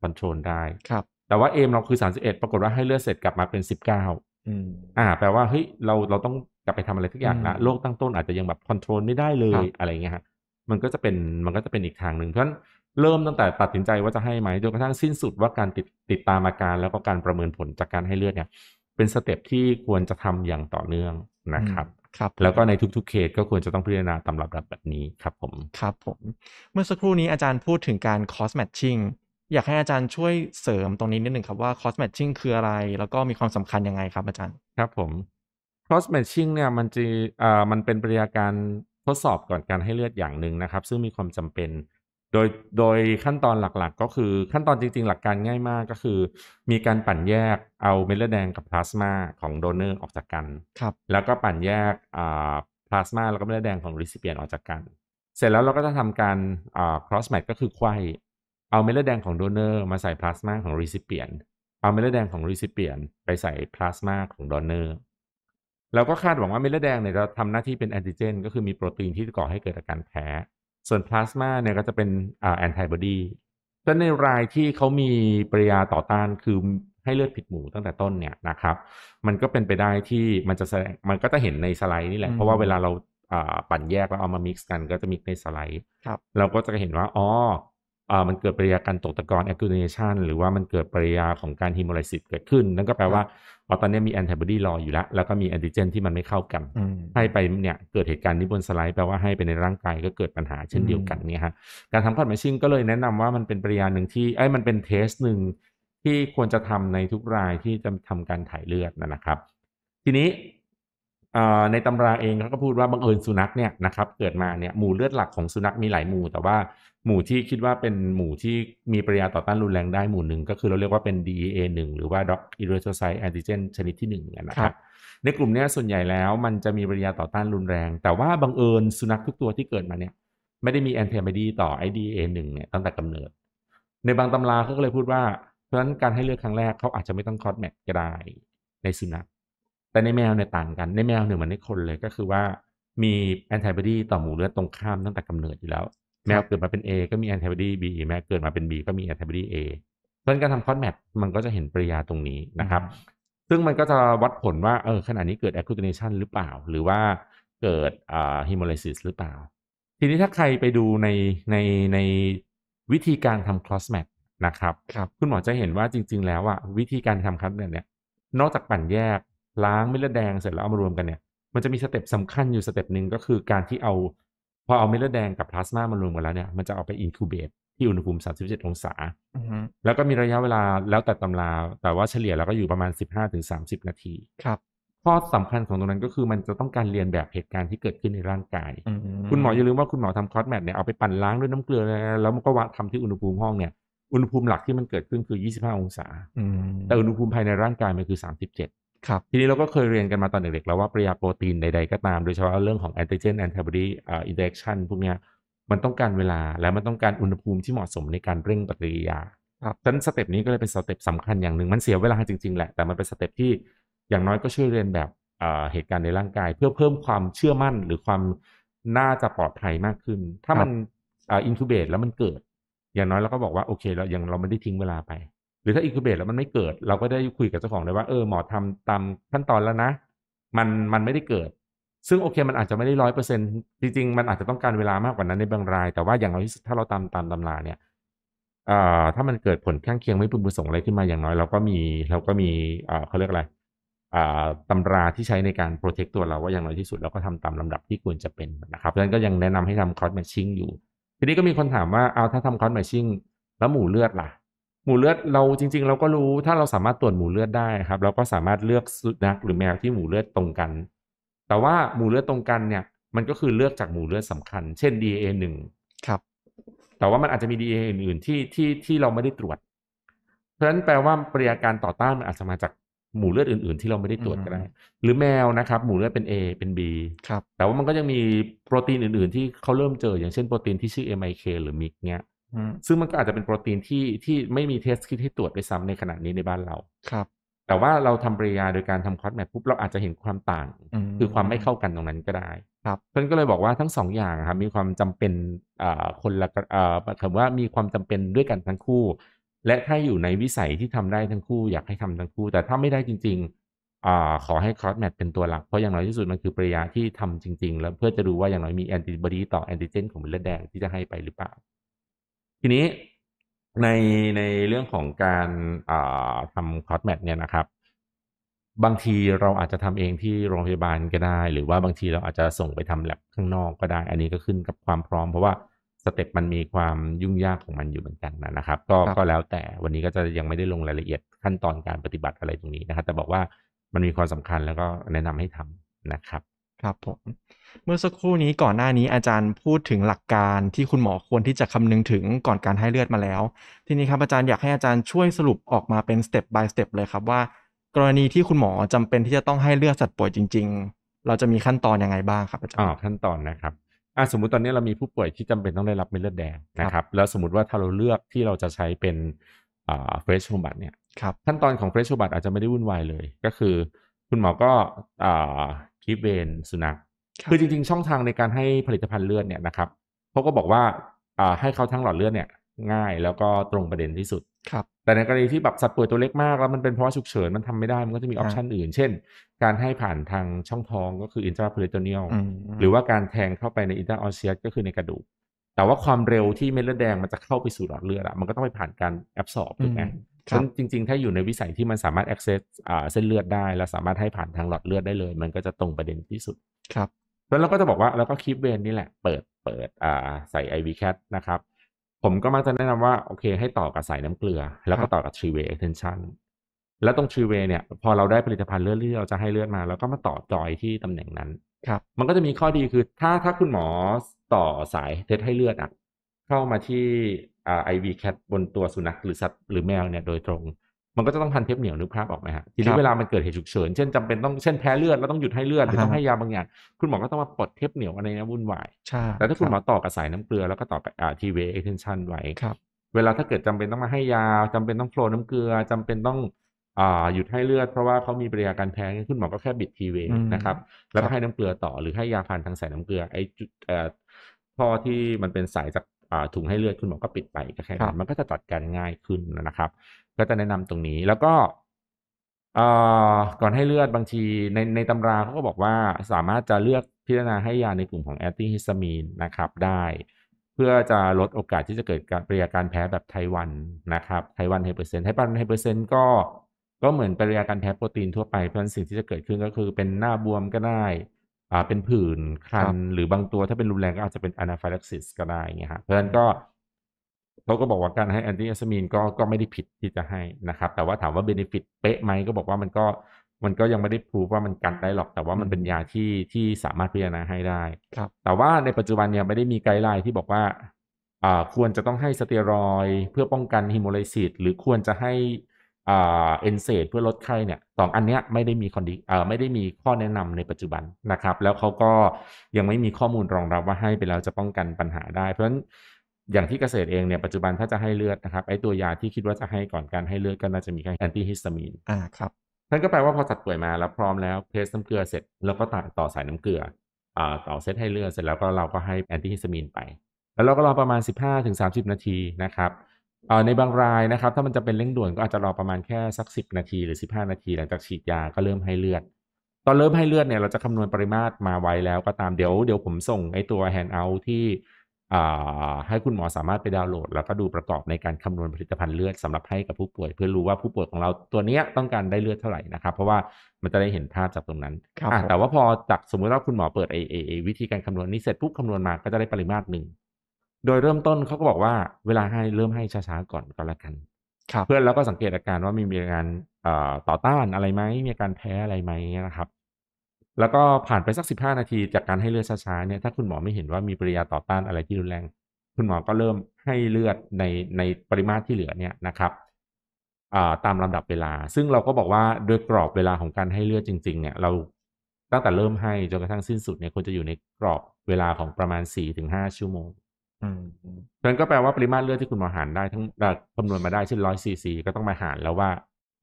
คอนโทรลได้ครับแต่ว่าเอมเราคือ 31ปรากฏว่าให้เลือดเสร็จกลับมาเป็น 19 อืมอ่า แปลว่าเฮ้ยเราเราต้องกลับไปทำอะไรทุกอย่างละโรคตั้งต้นอาจจะยังแบบคอนโทรลไม่ได้เลยอะไรเงี้ยฮะมันก็จะเป็นมันก็จะเป็นอีกทางหนึ่งเพราะฉะนั้นเริ่มตั้งแต่ตัดสินใจว่าจะให้ไหมจนกระทั่งสิ้นสุดว่าการติดติดตามอาการ แล้วก็การประเมินผลจากการให้เลือดเนี่ย เป็นสเต็ปที่ควรจะทำอย่างต่อเนื่องนะครับครับแล้วก็ในทุกๆ เขตก็ควรจะต้องพิจารณาตำรับแบบนี้ครับผมครับผม เมื่อสักครู่นี้อาจารย์พูดถึงการ cost matching อยากให้อาจารย์ช่วยเสริมตรงนี้นิดหนึ่งครับว่า c อ o s ม matching คืออะไรแล้วก็มีความสำคัญยังไงครับ อาจารย์ครับผม c อ o s ม matching เนี่ยมันจะอ่ามันเป็นปริยาการทดสอบก่อนการให้เลือดอย่างหนึ่งนะครับ ซึ่งมีความจำเป็นโดยโดยขั้นตอนหลักๆก็คือขั้นตอนจริงๆ หลักการง่ายมากก็คือ มีการปั่นแยกเอาเม็ดเลือดแดงกับพลาสมาของโดเนอร์ออกจากกันครับแล้วก็ปั่นแยกอ่าพลาสมาแล้วก็เม็ดเลือดแดงของริซิเปียนออกจากกัน เสร็จแล้วเราก็จะทำการอ่า cross match ก็คือไข้เอาเม็ดเลือดแดงของโดเนอร์มาใส่พลาสมาของริซิเปียน เอาเม็ดเลือดแดงของริซิเปียน ไปใส่พลาสมาของโดเนอร์เราก็คาดหวังว่าเม็ดเลือดแดงเนี่ยจะทำหน้าที่เป็นแอนติเจนก็คือมีโปรตีนที่ก่อให้เกิดอาการแพ้ส่วนพลาสมาเนี่ยก็จะเป็นแอนติบอดีแต่ในรายที่เขามีปริยาต่อต้าน คือให้เลือดผิดหมูตั้งแต่ต้นเนี่ยนะครับ มันก็เป็นไปได้ที่มันจะแสดง มันก็จะเห็นในสไลด์นี่แหละ เพราะว่าเวลาเราปั่นแยกแล้วเอามามิกซ์กันก็จะมิกในสไลด์ เราก็จะเห็นว่า อ๋อมันเกิดปริยาการตกตะกอน a อค u m u l a t i o n หรือว่ามันเกิดปริยาของการฮ e m o ลิซิสเกิดขึ้น นั่นก็แปลว่า ตอนนี้มีแอนติบอดีรออยู่แล้วแล้วก็มีแอนติเจนที่มันไม่เข้ากันให้ไปเนี่ย เกิดเหตุการณ์นี้บนสไลด์แปลว่าให้ไปในร่างกายก็เกิดปัญหาเช่นเดียวกันเนี่ยฮะการทำค l o t m ม t ชชิงก็เลยแนะนำว่ามันเป็นปริยาหนึ่งที่ไอ้มันเป็นเทสหนึ่งที่ควรจะทำในทุกรายที่จะทำการถ่ายเลือดนะครับ ทีนี้ในตำราเองเขาก็พูดว่าบังเอิญสุนัขเนี่ยนะครับเกิดมาเนี่ยหมู่เลือดหลักของสุนัขมีหลายหมู่แต่ว่าหมู่ที่คิดว่าเป็นหมู่ที่มีปริยาต่อต้านรุนแรงได้หมู่หนึ่งก็คือเราเรียกว่าเป็น DEA 1หรือว่า Dog Erythrocyte Antigen ชนิดที่1นนะครับในกลุ่มนี้ส่วนใหญ่แล้วมันจะมีปริยาต่อต้านรุนแรง แต่ว่าบังเอิญสุนัขทุกตัวที่เกิดมาเนี่ย ไม่ได้มีแอนติบอดีต่อ IDA 1เนี่ยตั้งแต่กำเนิดในบางตำราเขาก็เลยพูดว่า เพราะฉะนั้นการให้เลือกครั้งแรกเขาอาจจะไม่ต้องคอสแมทก็ได้ในสุนัขแต่ในแมวเนี่ยต่างกันในแมวเนี่ยเหมือนในคนเลยก็คือว่ามีแอนติบอดีต่อหมูเลือดตรงข้ามตั้งแต่กำเนิดอยู่แล้ว แมวเกิดมาเป็น A ก็มีแอนติบอดี B แมวเกิดมาเป็น B ก็มีแอนติบอดี A เพราะการทำคอสแมทมันก็จะเห็นปริยาตรงนี้นะครับ ซึ่งมันก็จะวัดผลว่าเออขณะนี้เกิดแอคคูติเนชันหรือเปล่า หรือว่าเกิดอ่าฮิโมอลซิสหรือเปล่า ทีนี้ถ้าใครไปดูในในในวิธีการทำคลอสแมทนะครับครับ คุณหมอจะเห็นว่าจริงๆแล้วอะวิธีการทำคลอสแมทเนี่ยนอกจากปั่นแยกล้างเม็ดเลือดแดงเสร็จแล้วเอามารวมกันเนี่ย มันจะมีสเต็ปสำคัญอยู่สเต็ปหนึ่งก็คือการที่เอา พอเอาเม็ดเลือดแดงกับพลาสมามารวมกันแล้วเนี่ย มันจะเอาไปอินคูเบตที่อุณหภูมิ 37 องศา แล้วก็มีระยะเวลาแล้วแต่ตำรา แต่ว่าเฉลี่ยแล้วก็อยู่ประมาณ 15-30 นาที ครับ ข้อสำคัญของตรงนั้นก็คือมันจะต้องการเรียนแบบเหตุการณ์ที่เกิดขึ้นในร่างกายคุณหมออย่าลืมว่าคุณหมอทำคอสแมทเนี่ยเอาไปปั่นล้างด้วยน้ำเกลือ แล้วมันก็วัดทำที่อุณหภูมิห้องเนี่ย อุณหภูมิหลักที่มันเกิดขึ้นคือ 25 องศาแต่อุณหภูมิภายในร่างกายมันคือ 37ครับทีนี้เราก็เคยเรียนกันมาตอนเด็กๆ แล้วว่าปริยาโปรตีนใดๆ ก็ตาม โดยเฉพาะเรื่องของแอนติเจนแอนติบอดีอินเดอรคชันพวกเนี้ยมันต้องการเวลาและมันต้องการอุณหภูมิที่เหมาะสมในการเร่งปฏิกิริยาครับฉะนั้นสเต็ปนี้ก็เลยเป็นสเต็ปสำคัญอย่างหนึ่งมันเสียเวลาจริงๆ แหละ แต่มันเป็นสเต็ปที่อย่างน้อยก็ช่วยเรียนแบบเหตุการณ์ในร่างกาย เพื่อเพิ่มความเชื่อมั่นหรือความน่าจะปลอดภัยมากขึ้น ถ้ามันอินทูเบตแล้วมันเกิด อย่างน้อยเราก็บอกว่าโอเคเรายังเราไม่ได้ทิ้งเวลาไปหรือถ้าอินคูเบตแล้วมันไม่เกิด เราก็ได้คุยกับเจ้าของเลยว่าเออ หมอทำตามขั้นตอนแล้วนะ มันมันไม่ได้เกิด ซึ่งโอเคมันอาจจะไม่ได้ร้อยเปอร์เซ็นต์จริง ๆ มันอาจจะต้องการเวลามากกว่านั้นในบางราย แต่ว่าอย่างน้อยที่สุดถ้าเราตามตามตำราเนี่ยถ้ามันเกิดผลข้างเคียงไม่พึงประสงค์อะไรขึ้นมาอย่างน้อย เราก็มีเราก็มีเขาเรียกอะไรตำราที่ใช้ในการโปรเทคตัวเรา ว่าอย่างน้อยที่สุดเราก็ทำตามลำดับที่ควรจะเป็นนะครับดังนั้นก็ยังแนะนำให้ทำคอร์สแมชชิ่งอยู่ ทีนี้ก็มีคนถามว่าเอาถ้าทำคอร์สแมชชิ่งแล้วหมู่เลือดล่ะหมูเลือดเราจริง ๆ เราก็รู้ถ้าเราสามารถตรวจหมูเลือดได้ครับเราก็สามารถเลือกสุนัขหรือแมวที่หมูเลือดตรงกัน แต่ว่าหมูเลือดตรงกันเนี่ยมันก็คือเลือกจากหมูเลือดสำคัญ เช่น DA หนึ่งครับ แต่ว่ามันอาจจะมี DA อื่นๆที่ที่ที่เราไม่ได้ตรวจ เพราะฉะนั้นแปลว่าปริยาการต่อต้านมันอาจจะมาจากหมูเลือดอื่น ๆ ที่เราไม่ได้ตรวจก็ได้ หรือแมวนะครับ หมูเลือดเป็น A เป็น B ครับ แต่ว่ามันก็ยังมีโปรตีนอื่นๆที่เขาเริ่มเจอ อย่างเช่นโปรตีนที่ชื่อ MIK หรือ m i กเนี้ยซึ่งมันก็อาจจะเป็นโปรตีนที่ที่ไม่มีเทสคิดให้ตรวจไปซ้ำในขณะนี้ในบ้านเรา ครับ แต่ว่าเราทำปริยาโดยการทำคอสแมทปุ๊บเราอาจจะเห็นความต่าง คือความไม่เข้ากันตรงนั้นก็ได้ ครับเพื่อนก็เลยบอกว่าทั้งสองอย่างครับ มีความจำเป็นคนละือว่ามีความจำเป็นด้วยกันทั้งคู่ และถ้าอยู่ในวิสัยที่ทำได้ทั้งคู่อยากให้ทำทั้งคู่ แต่ถ้าไม่ได้จริงอขอให้คอสแมทเป็นตัวหลัก เพราะอย่างน้อยที่สุดมันคือปริยาที่ทำจริง ๆ แล้วเพื่อจะดูว่าอย่างน้อยมีแอนติบอดีต่อแอนติเจนของเลือดแดงที่จะให้ไปหรือเปล่าทีนี้ในในเรื่องของการทำคอร์สแมทเนี่ยนะครับ บางทีเราอาจจะทำเองที่โรงพยาบาลก็ได้ หรือว่าบางทีเราอาจจะส่งไปทำแลบข้างนอกก็ได้ อันนี้ก็ขึ้นกับความพร้อม เพราะว่าสเต็ปมันมีความยุ่งยากของมันอยู่เหมือนกันนะครับ ก็ก็แล้วแต่วันนี้ก็จะยังไม่ได้ลงรายละเอียดขั้นตอนการปฏิบัติอะไรตรงนี้นะครับ แต่บอกว่ามันมีความสำคัญแล้วก็แนะนำให้ทำนะครับ ครับผมเมื่อสักครู่นี้ก่อนหน้านี้อาจารย์พูดถึงหลักการที่คุณหมอควรที่จะคำนึงถึงก่อนการให้เลือดมาแล้ว ทีนี้ครับอาจารย์อยากให้อาจารย์ช่วยสรุปออกมาเป็นสเต็ป by สเต็ปเลยครับ ว่ากรณีที่คุณหมอจำเป็นที่จะต้องให้เลือดสัตว์ป่วยจริง ๆ เราจะมีขั้นตอนอยังไงบ้างครับอาจารย์อ๋อขั้นตอนนะครับอ่าสมมติตอนนี้เรามีผู้ป่วยที่จำเป็นต้องได้รับเม็ดเลือดแดงนะครับแล้วสมมติว่าถ้าเราเลือกที่เราจะใช้เป็นเฟรชโฮบัตเนี่ยขั้นตอนของเฟรชโฮบัตอาจจะไม่ได้วุ่นวายเลย ก็คือ คุณหมอก็อคลิปเวนสุนัขคือจริงๆ ช่องทางในการให้ผลิตภัณฑ์เลือดเนี่ยนะครับเขาก็บอกว่าให้เขาทั้งหลอดเลือดเนี่ยง่ายแล้วก็ตรงประเด็นที่สุด ครับ แต่ในกรณีที่แบบสัตว์ป่วยตัวเล็กมากแล้วมันเป็นเพราะฉุกเฉินมันทำไม่ได้มันก็จะมีออปชันอื่น เช่นการให้ผ่านทางช่องท้องก็คืออินทราเพลโตเนียลหรือว่าการแทงเข้าไปในอินทราออเซียสก็คือในกระดูกแต่ว่าความเร็วที่เม็ดเลือดแดงมันจะเข้าไปสู่หลอดเลือดอะมันก็ต้องไปผ่านการแอบสอบถูกไหมฉันจริงๆถ้าอยู่ในวิสัยที่มันสามารถ access เส้นเลือดได้ และสามารถให้ผ่านทางหลอดเลือดได้เลย มันก็จะตรงประเด็นที่สุดครับแล้วเราก็จะบอกว่าเราก็คลิปเวนนี่แหละ เปิดเปิดอ่าใส่ IV Cat นะครับ ผมก็มักจะแนะนำว่า โอเคให้ต่อกับสายน้ำเกลือ แล้วก็ต่อกับ t r e e way extension แล้วตรง t r e e way เนี่ย พอเราได้ผลิตภัณฑ์เลือดเราจะให้เลือดมา แล้วก็มาต่อจอยที่ตำแหน่งนั้นครับ มันก็จะมีข้อดีคือถ้าถ้าคุณหมอต่อสายเทสให้เลือดอ่ะเข้ามาที่ไอวีแคทบนตัวสุนัขหรือสัตว์หรือแมวเนี่ยโดยตรงมันก็จะต้องพันเทปเหนียวหือพลาพออกไหมฮะทีนี้เวลามันเกิดเหตุฉุกเฉินเช่นจำเป็นต้องเช่นแพ้เลือดแล้วต้องหยุดให้เลือด หรือต้องให้ยาบางอย่างคุณหมอก็ต้องมาปลดเทปเหนียวอะไรนะวุ่นวายแต่ถ้าคุณหมอต่อกระสายน้ำเกลือแล้วก็ต่อกับทีเวเอเทนชันไว้เวลาถ้าเกิดจำเป็นต้องมาให้ยาจำเป็นต้องโฟลน้ำเกลือจำเป็นต้องหยุดให้เลือดเพราะว่าเขามีปริยาการแพ้คุณหมอก็แค่บิดทีเวนะครับแล้วให้น้ำเกลือต่อหรือให้ยาผ่านทางสายน้ำเกลือไอ้จุดท่อที่มันเป็นสายจากถุงให้เลือด คุณหมอก็ปิดไปก็แค่นั้นมันก็จะตัดการง่ายขึ้นนะครับก็จะแนะนำตรงนี้แล้วก็ก่อนให้เลือดบางทีในในตำราเขาก็บอกว่าสามารถจะเลือกพิจารณาให้ยาในกลุ่มของแอนติฮิสตามีนนะครับได้ เพื่อจะลดโอกาสที่จะเกิดการปริยาการแพ้แบบไทวันนะครับไทวันไฮเปอร์เซนต์ไทวันไฮเปอร์เซนต์ก็ก็เหมือนปริยาการแพ้โปรตีนทั่วไปเพราะฉะนั้นสิ่งที่จะเกิดขึ้นก็คือเป็นหน้าบวมก็ได้อ่าเป็นผื่นคันหรือบางตัวถ้าเป็นรุนแรงก็อาจจะเป็นอนาฟิลักซิสก็ได้เงี้ยฮะเพราะฉะนั้นก็เขาก็บอกว่าการให้แอนติอัอสมีนก็ก็ไม่ได้ผิดที่จะให้นะครับ แต่ว่าถามว่าเบนฟิตเป๊ะไหมก็บอกว่ามันก็มันก็ยังไม่ได้พูดว่ามันกันได้หรอก แต่ว่ามันเป็นยาที่ที่สามารถพิจารณาให้ได้ ครับ แต่ว่าในปัจจุบันเนี่ยไม่ได้มีไกด์ไลน์ที่บอกว่าอ่า ควรจะต้องให้สเตียรอยเพื่อป้องกันฮิโมเลซิสหรือควรจะให้อ่าเอนเซดเพื่อลดไข้เนี่ยสองอันเนี้ยไม่ได้มีคอนดิอ่าไม่ได้มีข้อแนะนำในปัจจุบันนะครับ แล้วเขาก็ยังไม่มีข้อมูลรองรับว่าให้ไปแล้วจะป้องกันปัญหาได้เพราะฉะนั้นอย่างที่เกษตรเองเนี่ยปัจจุบันถ้าจะให้เลือดนะครับ ไอ้ตัวยาที่คิดว่าจะให้ก่อนการให้เลือดก็น่าจะมีแค่แอนตี้ฮิสตามีนอ่าครับนั่นก็แปลว่าพอสัตว์ป่วยมาแล้วพร้อมแล้วเทสน้ำเกลือเสร็จแล้วก็ตัดต่อสายน้ำเกลืออ่าต่อเซตให้เลือดเสร็จแล้วก็เราก็ให้แอนตี้ฮิสตามีนไป แล้วเราก็รอประมาณ 15-30 นาทีนะครับ ในบางรายนะครับ ถ้ามันจะเป็นเร่งด่วนก็อาจจะรอประมาณแค่สัก 10 นาทีหรือ 15 นาทีหลังจากฉีดยาก็เริ่มให้เลือด ตอนเริ่มให้เลือดเนี่ยเราจะคำนวณปริมาตรมาไว้แล้วก็ตามเดี๋ยวเดี๋ยวผมส่งไอ้ตัวแฮนด์เอาที่ให้คุณหมอสามารถไปดาวน์โหลดแล้วก็ดูประกอบในการคำนวณผลิตภัณฑ์เลือดสำหรับให้กับผู้ป่วยเพื่อรู้ว่าผู้ป่วยของเราตัวนี้ต้องการได้เลือดเท่าไหร่นะครับ เพราะว่ามันจะได้เห็นภาพจากตรงนั้นแต่ว่าพอจากสมมุติว่าคุณหมอเปิดไอเอวิธีการคำนวณนี้เสร็จปุ๊บคำนวณมาก็จะได้ปริมาตรหนึ่งโดยเริ่มต้นเขาก็บอกว่าเวลาให้เริ่มให้ช้าๆก่อนก็แล้วกันเพื่อนเราก็สังเกตอาการว่ามีมีการต่อต้านอะไรไหมมีการแพ้อะไรไหมนะครับแล้วก็ผ่านไปสัก15นาทีจากการให้เลือดช้าๆเนี่ยถ้าคุณหมอไม่เห็นว่ามีปริยาต่อต้านอะไรที่รุนแรง คุณหมอ ก็เริ่มให้เลือดในในปริมาตรที่เหลือเนี่ยนะครับตามลำดับเวลา ซึ่งเราก็บอกว่าโดยกรอบเวลาของการให้เลือดจริงๆ เนี่ย เราตั้งแต่เริ่มให้จนกระทั่งสิ้นสุดเนี่ยควรจะอยู่ในกรอบเวลาของประมาณ4ี่ถึงห้าชั่วโมงนั้นก็แปลว่าปริมาตรเลือดที่คุณหมอหารได้ทั้งคำนวณมาได้เช่นร้อยซีซีก็ต้องมาหาร แล้วว่า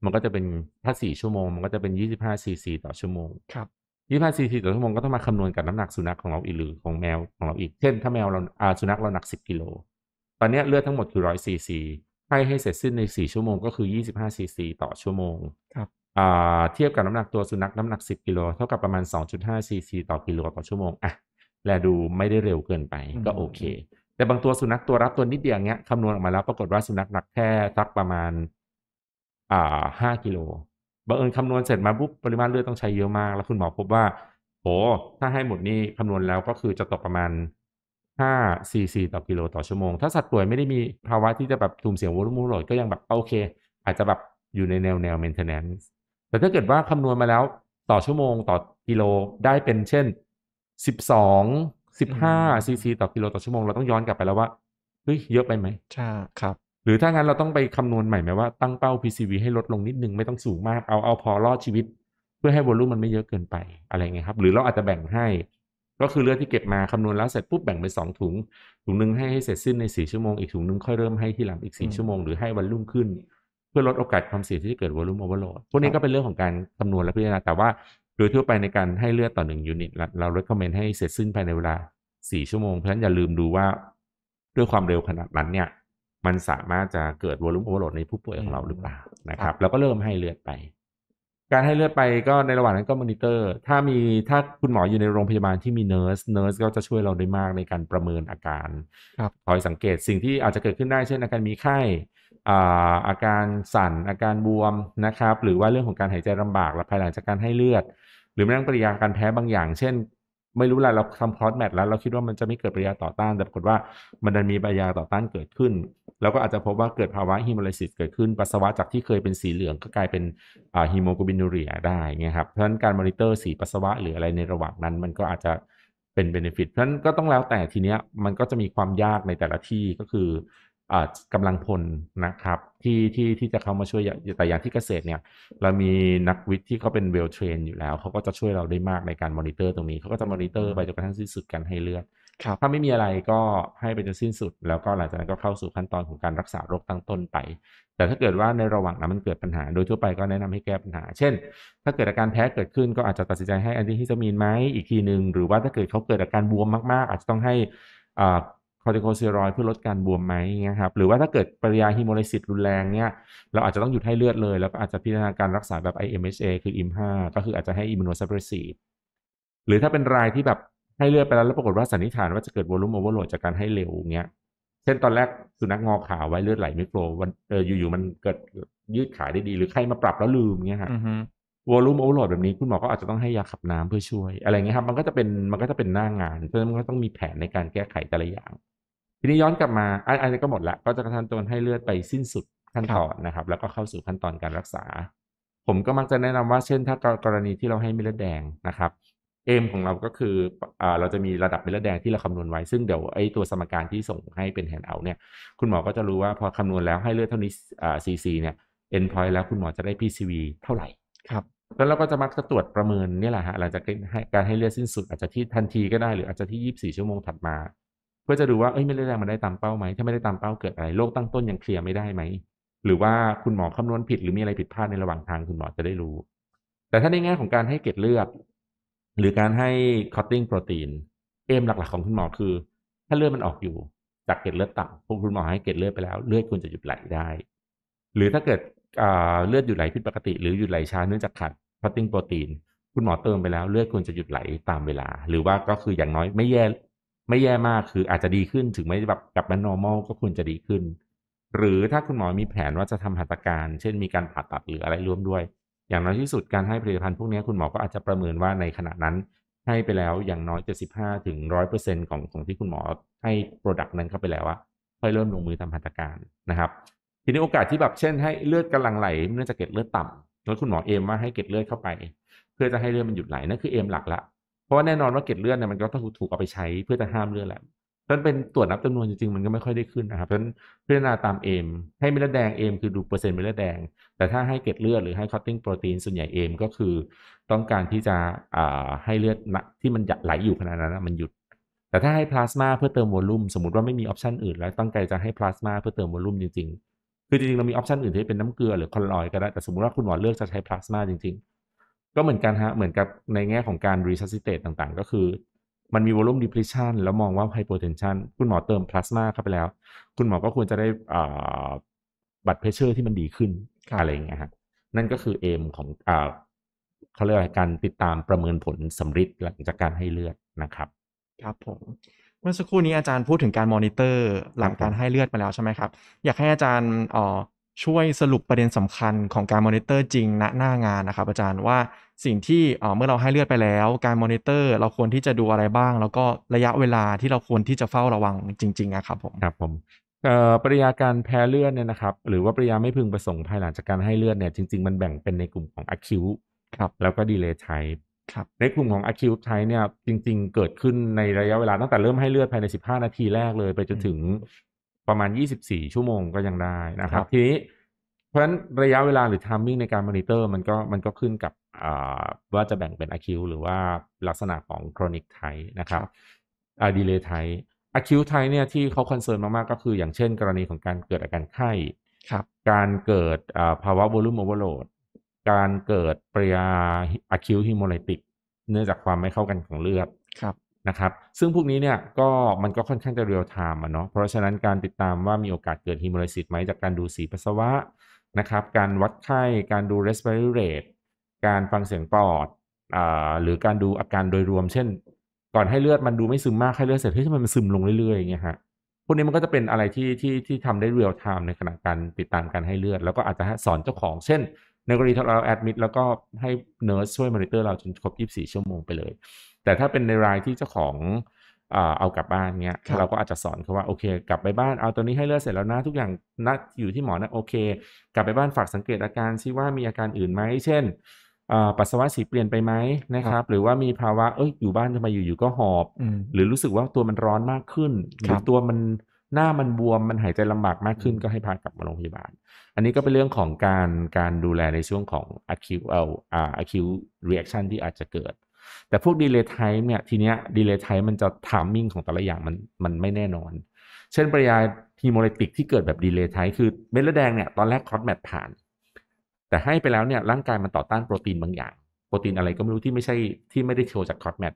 มันก็จะเป็นถ้าสี่ชั่วโมงมันก็จะเป็นยี่สิบห้าซีซีต่อชั่วโมงครับยี่ห้าซีีต่อชั่วโมงก็ต้องมาคำนวณกับน้ำหนักสุนัขของเราอีกหรือของแมวของเราอีกเช่น ถ้าแมวเราอาสุนัขเราหนักสิบกิโลตอนนี้เลือดทั้งหมดคือร้อยซีซีให้ให้เสร็จสิ้นในสี่ชั่วโมงก็คือยี่สิบห้าซีซีต่อชั่วโมง ครับเทียบกับน้ำหนักตัวสุนัขน้ำหนักสิบกิโลเท่ากับประมาณสองจุดห้าซีซีต่อกิโลต่อชั่วโมงอ่ะแลดูไม่ได้เร็วเกินไป ก็โอเค แต่บางตัวสุนัขตัวรับตัวนิดเดียวเงี้ยคำนวณออกมาแล้วปรากฏว่าสุนัขหนักแค่สักประมาณ อ่าห้ากิโลบังเอิญคำนวณเสร็จมาปุ๊บปริมาณเลือดต้องใช้เยอะมาก แล้วคุณหมอพบว่า โห ถ้าให้หมดนี่คำนวณแล้วก็คือจะตกประมาณ5 cc ต่อกิโลต่อชั่วโมง ถ้าสัตว์ป่วยไม่ได้มีภาวะที่จะแบบทุ่มเสียงวอลุ่มโหลดก็ยังแบบโอเค อาจจะแบบอยู่ในแนวแนวเมนเทนแนน c ์แต่ถ้าเกิดว่าคำนวณมาแล้วต่อชั่วโมงต่อกิโลได้เป็นเช่น12 15 cc ต่อกิโลต่อชั่วโมงเราต้องย้อนกลับไปแล้วว่าเฮ้ยเยอะไปไหมใช่ครับหรือถ้างั้นเราต้องไปคำนวณใหม่ไหมว่าตั้งเป้า PCV ให้ลดลงนิดนึงไม่ต้องสูงมากเอาเอาพอรอดชีวิตเพื่อให้วอลุ่มมันไม่เยอะเกินไปอะไรเงี้ยครับหรือเราอาจจะแบ่งให้ ก็คือเลือดที่เก็บมาคำนวณแล้วเสร็จปุ๊บแบ่งไป2สองถุง ถุงหนึ่งให้ให้เสร็จสิ้นในสี่ชั่วโมงอีกถุงหนึ่งค่อยเริ่มให้ทีหลังอีกสี่ชั่วโมงหรือให้วันรุ่มขึ้นเพื่อลดโอกาสความเสี่ยงที่จะเกิดวอลุ่มโอเวอร์โหลดพวกนี้ก็เป็นเรื่องของการคำนวณและพิจารณาแต่ว่า โดยทั่วไปในการให้เลือดต่อหนึ่งยูนิตเราเรคคอมเมนต์ให้เสร็จสิ้นภายในเวลา4ชั่วโมงเพราะฉะนั้นอย่าลืมดูว่าด้วยความเร็วขนาดนั้นเนี่ยมันสามารถจะเกิดวอลุ่มโอเวอร์โหลดในผู้ป่วยของเราหรือเปล่านะครับ แล้วก็เริ่มให้เลือดไป การให้เลือดไปก็ในระหว่างนั้นก็มอนิเตอร์ ถ้ามีถ้าคุณหมออยู่ในโรงพยาบาลที่มีเนิร์ส เนิร์สก็จะช่วยเราได้มากในการประเมินอาการคอยสังเกตสิ่งที่อาจจะเกิดขึ้นได้เช่น อาการมีไข้อาการสั่น อาการบวมนะครับ หรือว่าเรื่องของการหายใจลำบากและภายหลังจากการให้เลือดหรือแม้กระทั่งปฏิกิริยาการแพ้บางอย่างเช่นไม่รู้อะไรเราทำคอสแมทแล้วเราคิดว่ามันจะไม่เกิดปฏิกิริยาต่อต้านแต่ปรากฏว่ามันมีปฏิกิริยาต่อต้านเกิดขึ้น แล้วก็อาจจะพบว่าเกิดภาวะฮิโมลลซิสเกิดขึ้นปัสสาวะจากที่เคยเป็นสีเหลืองก็กลายเป็นฮิโมโกลบินูเรียได้ไงครับเพราะฉะนั้นการมอนิเตอร์สีปัสสาวะหรืออะไรในระหว่างนั้นมันก็อาจจะเป็นเบนฟิตเพราะฉะนั้นก็ต้องแล้วแต่ทีเนี้ยมันก็จะมีความยากในแต่ละที่ก็คือกำลังพลนะครับ ที่ที่ที่จะเข้ามาช่วยแต่อย่างที่เกษตรเนี่ยเรามีนักวิทย์ที่เขาเป็นเวลเทรนอยู่แล้ว เขาก็จะช่วยเราได้มากในการมอนิเตอร์ตรงนี้ เขาก็จะมอนิเตอร์ไปจนกระทั่งสิ้นสุดการให้เลือดถ้าไม่มีอะไรก็ให้ไปจนสิ้นสุด แล้วก็หลังจากนั้นก็เข้าสู่ขั้นตอนของการรักษาโรคตั้งต้นไป แต่ถ้าเกิดว่าในระหว่างนั้นมันเกิดปัญหา โดยทั่วไปก็แนะนำให้แก้ปัญหา เช่น ถ้าเกิดอาการแพ้เกิดขึ้นก็อาจจะตัดสินใจให้อันตีฮิสตามีนไหมอีกทีหนึ่งหรือว่าถ้าเกิดเขาเกิดอาการบวมมากๆ อาจจะต้องให้คอติโคสเตียรอยเพื่อลดการบวมไหมเงี้ยครับหรือว่าถ้าเกิดปริยาฮิโมไลซิสรุนแรงเนี่ยเราอาจจะต้องหยุดให้เลือดเลย แล้วก็อาจจะพิจารณาการรักษาแบบ IMHA คือ IM5 ก็คืออาจจะให้อิมมูโนซับเรสซีฟหรือถ้าเป็นรายที่แบบให้เลือดไปแล้ว แล้วปรากฏว่าสันนิษฐาน ว่าจะเกิดวอลุ่มโอเวอร์โหลดจากการให้เร็วเงี้ยเช่นตอนแรกสุนัขงอขาวไว้เลือดไหลไม่โปรวันเอออยู่ๆมันเกิดยืดขาได้ดีหรือใครมาปรับแล้วลืมเงี้ยฮะวอลุ่มโอเวอร์โหลดแบบนี้คุณหมอก็อาจจะต้องให้ยาขับน้ำเพื่อช่วยอะไรเงี้ยครับมันก็จะเป็นมันก็จะเป็นหน้างาน เพราะฉะนั้นมันก็ต้องมีแผนในการแก้ไขแต่ละอย่างทีนี้ย้อนกลับมาอันนี้ก็หมดละก็จะกระทำตัวให้เลือดไปสิ้นสุดขั้นตอนนะครับแล้วก็เข้าสู่ขั้นตอนการรักษา ผมก็มักจะแนะนำว่า เช่น ถ้ากรณีที่เราให้เม็ดเลือดแดงนะครับเอมของเราก็คือเราจะมีระดับเม็ดเลือดแดงที่เราคำนวณไว้ ซึ่งเดี๋ยวไอ้ตัวสมการที่ส่งให้เป็นแฮนด์เอาเนี่ย คุณหมอก็จะรู้ว่าพอคำนวณแล้วให้เลือดเท่านี้ซีซีเนี่ยเอ็นพอยต์แล้วคุณหมอจะได้ PCV เท่าไหร่ครับแล้วเราก็จะมักจะตรวจประเมินนี่แหละฮะหลังจากการให้เลือดสิ้นสุดอาจจะที่ทันทีก็ได้หรืออาจจะที่ 24 ชั่วโมงถัดมาเพื่อจะดูว่าเอ้ยไม่ได้แรงมันได้ตามเป้าไหมถ้าไม่ได้ตามเป้าเกิดอะไรโรคตั้งต้นยังเคลียร์ไม่ได้ไหมหรือว่าคุณหมอคำนวณผิดหรือมีอะไรผิดพลาดในระหว่างทาง คุณหมอจะได้รู้ แต่ถ้าในแง่ของการให้เกล็ดเลือดหรือการให้คอตติ้งโปรตีนเอมหลัก ๆ ของคุณหมอคือ ถ้าเลือดมันออกอยู่ จากเกล็ดเลือดต่ำพวกคุณหมอให้เกล็ดเลือดไปแล้วเลือดคุณจะหยุดไหลได้ หรือถ้าเกิดเลือดหยุดไหลผิดปกติ หรือหยุดไหลช้าเนื่องจากขาดคอตติ้งโปรตีนคุณหมอเติมไปแล้วเลือดคุณจะหยุดไหลตามเวลา หรือว่าก็คืออย่างน้อยไม่แย่ไม่แย่มากคืออาจจะดีขึ้นถึงไม่แบบกลับมา normal ก็ควรจะดีขึ้น หรือถ้าคุณหมอมีแผนว่าจะทำหัตถการ เช่นมีการผ่าตัดหรืออะไรร่วมด้วย อย่างน้อยที่สุดการให้ผลิตภัณฑ์พวกนี้คุณหมอก็อาจจะประเมินว่าในขณะนั้น ให้ไปแล้วอย่างน้อย 75ถึง100%ของของที่คุณหมอให้โปรดักต์นั้นเข้าไปแล้วอะค่อยเริ่มลงมือทำหัตถการนะครับ ทีนี้โอกาสที่แบบเช่น ให้เลือดกำลังไหล เนื่องจากเกล็ดเลือดต่ำแล้วคุณหมอเอมว่าให้เกล็ดเลือดเข้าไป เพื่อจะให้เลือดมันหยุดไหลนั่นคือเอมหลักละเพราะว่าแน่นอนว่าเกล็ดเลือดเนี่ยมันก็ต้องถูกเอาไปใช้เพื่อจะห้ามเลือดแหละเัราเป็นตรวจนับจำานวนจริงๆ มันก็ไม่ค่อยได้ขึ้นนะครับ เพราะพิจารณาตามเอมให้เม็ดเลือดแดงเอมคือดูเปอร์เซ็นต์เม็ดเลือดแดง แต่ถ้าให้เกล็ดเลือดหรือให้คัตติ้งโปรตีนส่วนใหญ่เอมก็คือ ต้องการที่จะให้เลือดที่มันไหลอยู่ขนาดนั้นมันหยุด แต่ถ้าให้พลาสมาเพื่อเติมวอลลุ่มสมมติว่าไม่มีออปชันอื่นแล้วตั้งใจจะให้พลาสมาเพื่อเติมวอลลุ่มจริงๆ คือจริงๆเรามีออปชันอื่นที่เป็นน้ำเกลือหรือคอลลอยก็ได้แต่สมมติว่าคุณหมอเลือกจะใช้พลาสมาจริง ๆก็เหมือนกันฮะ เหมือนกับในแง่ของการรีซัสซิเตตต่าง ๆ ก็คือ มันมีวอล u m e d e p l e t i o แล้วมองว่าไฮโปเทนชันคุณหมอเติมพลาสมาเข้าไปแล้ว คุณหมอก็ควรจะได้บัตรเพเชอร์ที่มันดีขึ้นอะไรอย่างเงี้ยฮะนั่นก็คือเอมของอ่าเขาเรียกว่าการติดตามประเมินผลสำริดหลังจากการให้เลือดนะครับ ครับผมเมื่อสักครู่นี้อาจารย์พูดถึงการมอนิเตอร์หลังการให้เลือดมาแล้วใช่ไหมครับอยากให้อาจารย์ช่วยสรุปประเด็นสำคัญของการมอนิเตอร์จริงณหน้างานนะครับ อาจารย์ว่าสิ่งที่เมื่อเราให้เลือดไปแล้ว การมอนิเตอร์เราควรที่จะดูอะไรบ้าง แล้วก็ระยะเวลาที่เราควรที่จะเฝ้าระวังจริงๆนะครับผมครับ ผมปริยาการแพ้เลือดเนี่ยนะครับ หรือว่าปริยาไม่พึงประสงค์ภายหลังจากการให้เลือดเนี่ยจริง ๆ มันแบ่งเป็นในกลุ่มของอ c u ิวครับ แล้วก็ดีเล y type ครับในกลุ่มของอ c u ิว type เนี่ย จริง ๆ เกิดขึ้นในระยะเวลาตั้งแต่เริ่มให้เลือดภายใน15นาทีแรกเลยไปจนถึงประมาณ 24 ชั่วโมงก็ยังได้นะครับ ทีนี้เพราะฉะนั้นระยะเวลาหรือทามมิ่งในการมอนิเตอร์มันก็มันก็ขึ้นกับว่าจะแบ่งเป็นอะคิวหรือว่าลักษณะของโครนิกไทนะครับอะดีเลย์ไทอะคิวไทเนี่ยที่เขาคอนเซิร์นมากๆก็คืออย่างเช่นกรณีของการเกิดอาการไข้การเกิดภาวะวอลุ่มโอเวอร์โหลดการเกิดปริยาอะคิวฮิโมไลติกเนื่องจากความไม่เข้ากันของเลือดนะครับซึ่งพวกนี้เนี่ยก็มันก็ค่อนข้างจะเรียลไทม์อ่ะเนาะเพราะฉะนั้นการติดตามว่ามีโอกาสเกิดฮิโมไลซิสไหมจากการดูสีปัสสาวะนะครับ การวัดไข้การดู respiratory rate การฟังเสียงปอดอ่าหรือการดูอาการโดยรวมเช่น ก่อนให้เลือดมันดูไม่ซึมมากให้เลือดเสร็จเฮ้ยทำไมมันซึมลงเรื่อยๆอย่างเงี้ยฮะพวกนี้มันก็จะเป็นอะไรที่ที่ที่ทำได้เรียลไทม์ในขณะการติดตามการให้เลือดแล้วก็อาจจะสอนเจ้าของ เช่นในกรณีที่เราแอดมิดแล้วก็ให้เนิร์สช่วยมอนิเตอร์เราจนครบ 24 ชั่วโมงไปเลย แต่ถ้าเป็นในรายที่เจ้าของเอากลับบ้านเงี้ยเราก็อาจจะสอนเขาว่าโอเค กลับไปบ้านเอาตัวนี้ให้เลือดเสร็จแล้วนะทุกอย่างนัดอยู่ที่หมอนะโอเค กลับไปบ้านฝากสังเกตอาการซิว่ามีอาการอื่นไหมเช่นปัสสาวะสีเปลี่ยนไปไหมนะครับ หรือว่ามีภาวะเอ้ยอยู่บ้านทำไมอยู่ๆก็หอบ หรือรู้สึกว่าตัวมันร้อนมากขึ้น หรือตัวมันหน้ามันบวมมันหายใจลำบากมากขึ้นก็ให้พากลับมาโรงพยาบาลอันนี้ก็เป็นเรื่องของการการดูแลในช่วงของ acute เอ่อ acute reaction ที่อาจจะเกิด แต่พวก delay time เนี่ย ทีเนี้ย delay time มันจะ timing ของแต่ละอย่างมันมันไม่แน่นอน เช่นปริยาฮีโมเลติกที่เกิดแบบ delay time คือเม็ดเลือดแดงเนี่ย ตอนแรกคอสแมทผ่าน แต่ให้ไปแล้วเนี่ยร่างกายมันต่อต้านโปรตีนบางอย่างโปรตีนอะไรก็ไม่รู้ที่ไม่ใช่ที่ไม่ได้โชว์จากคอสแมท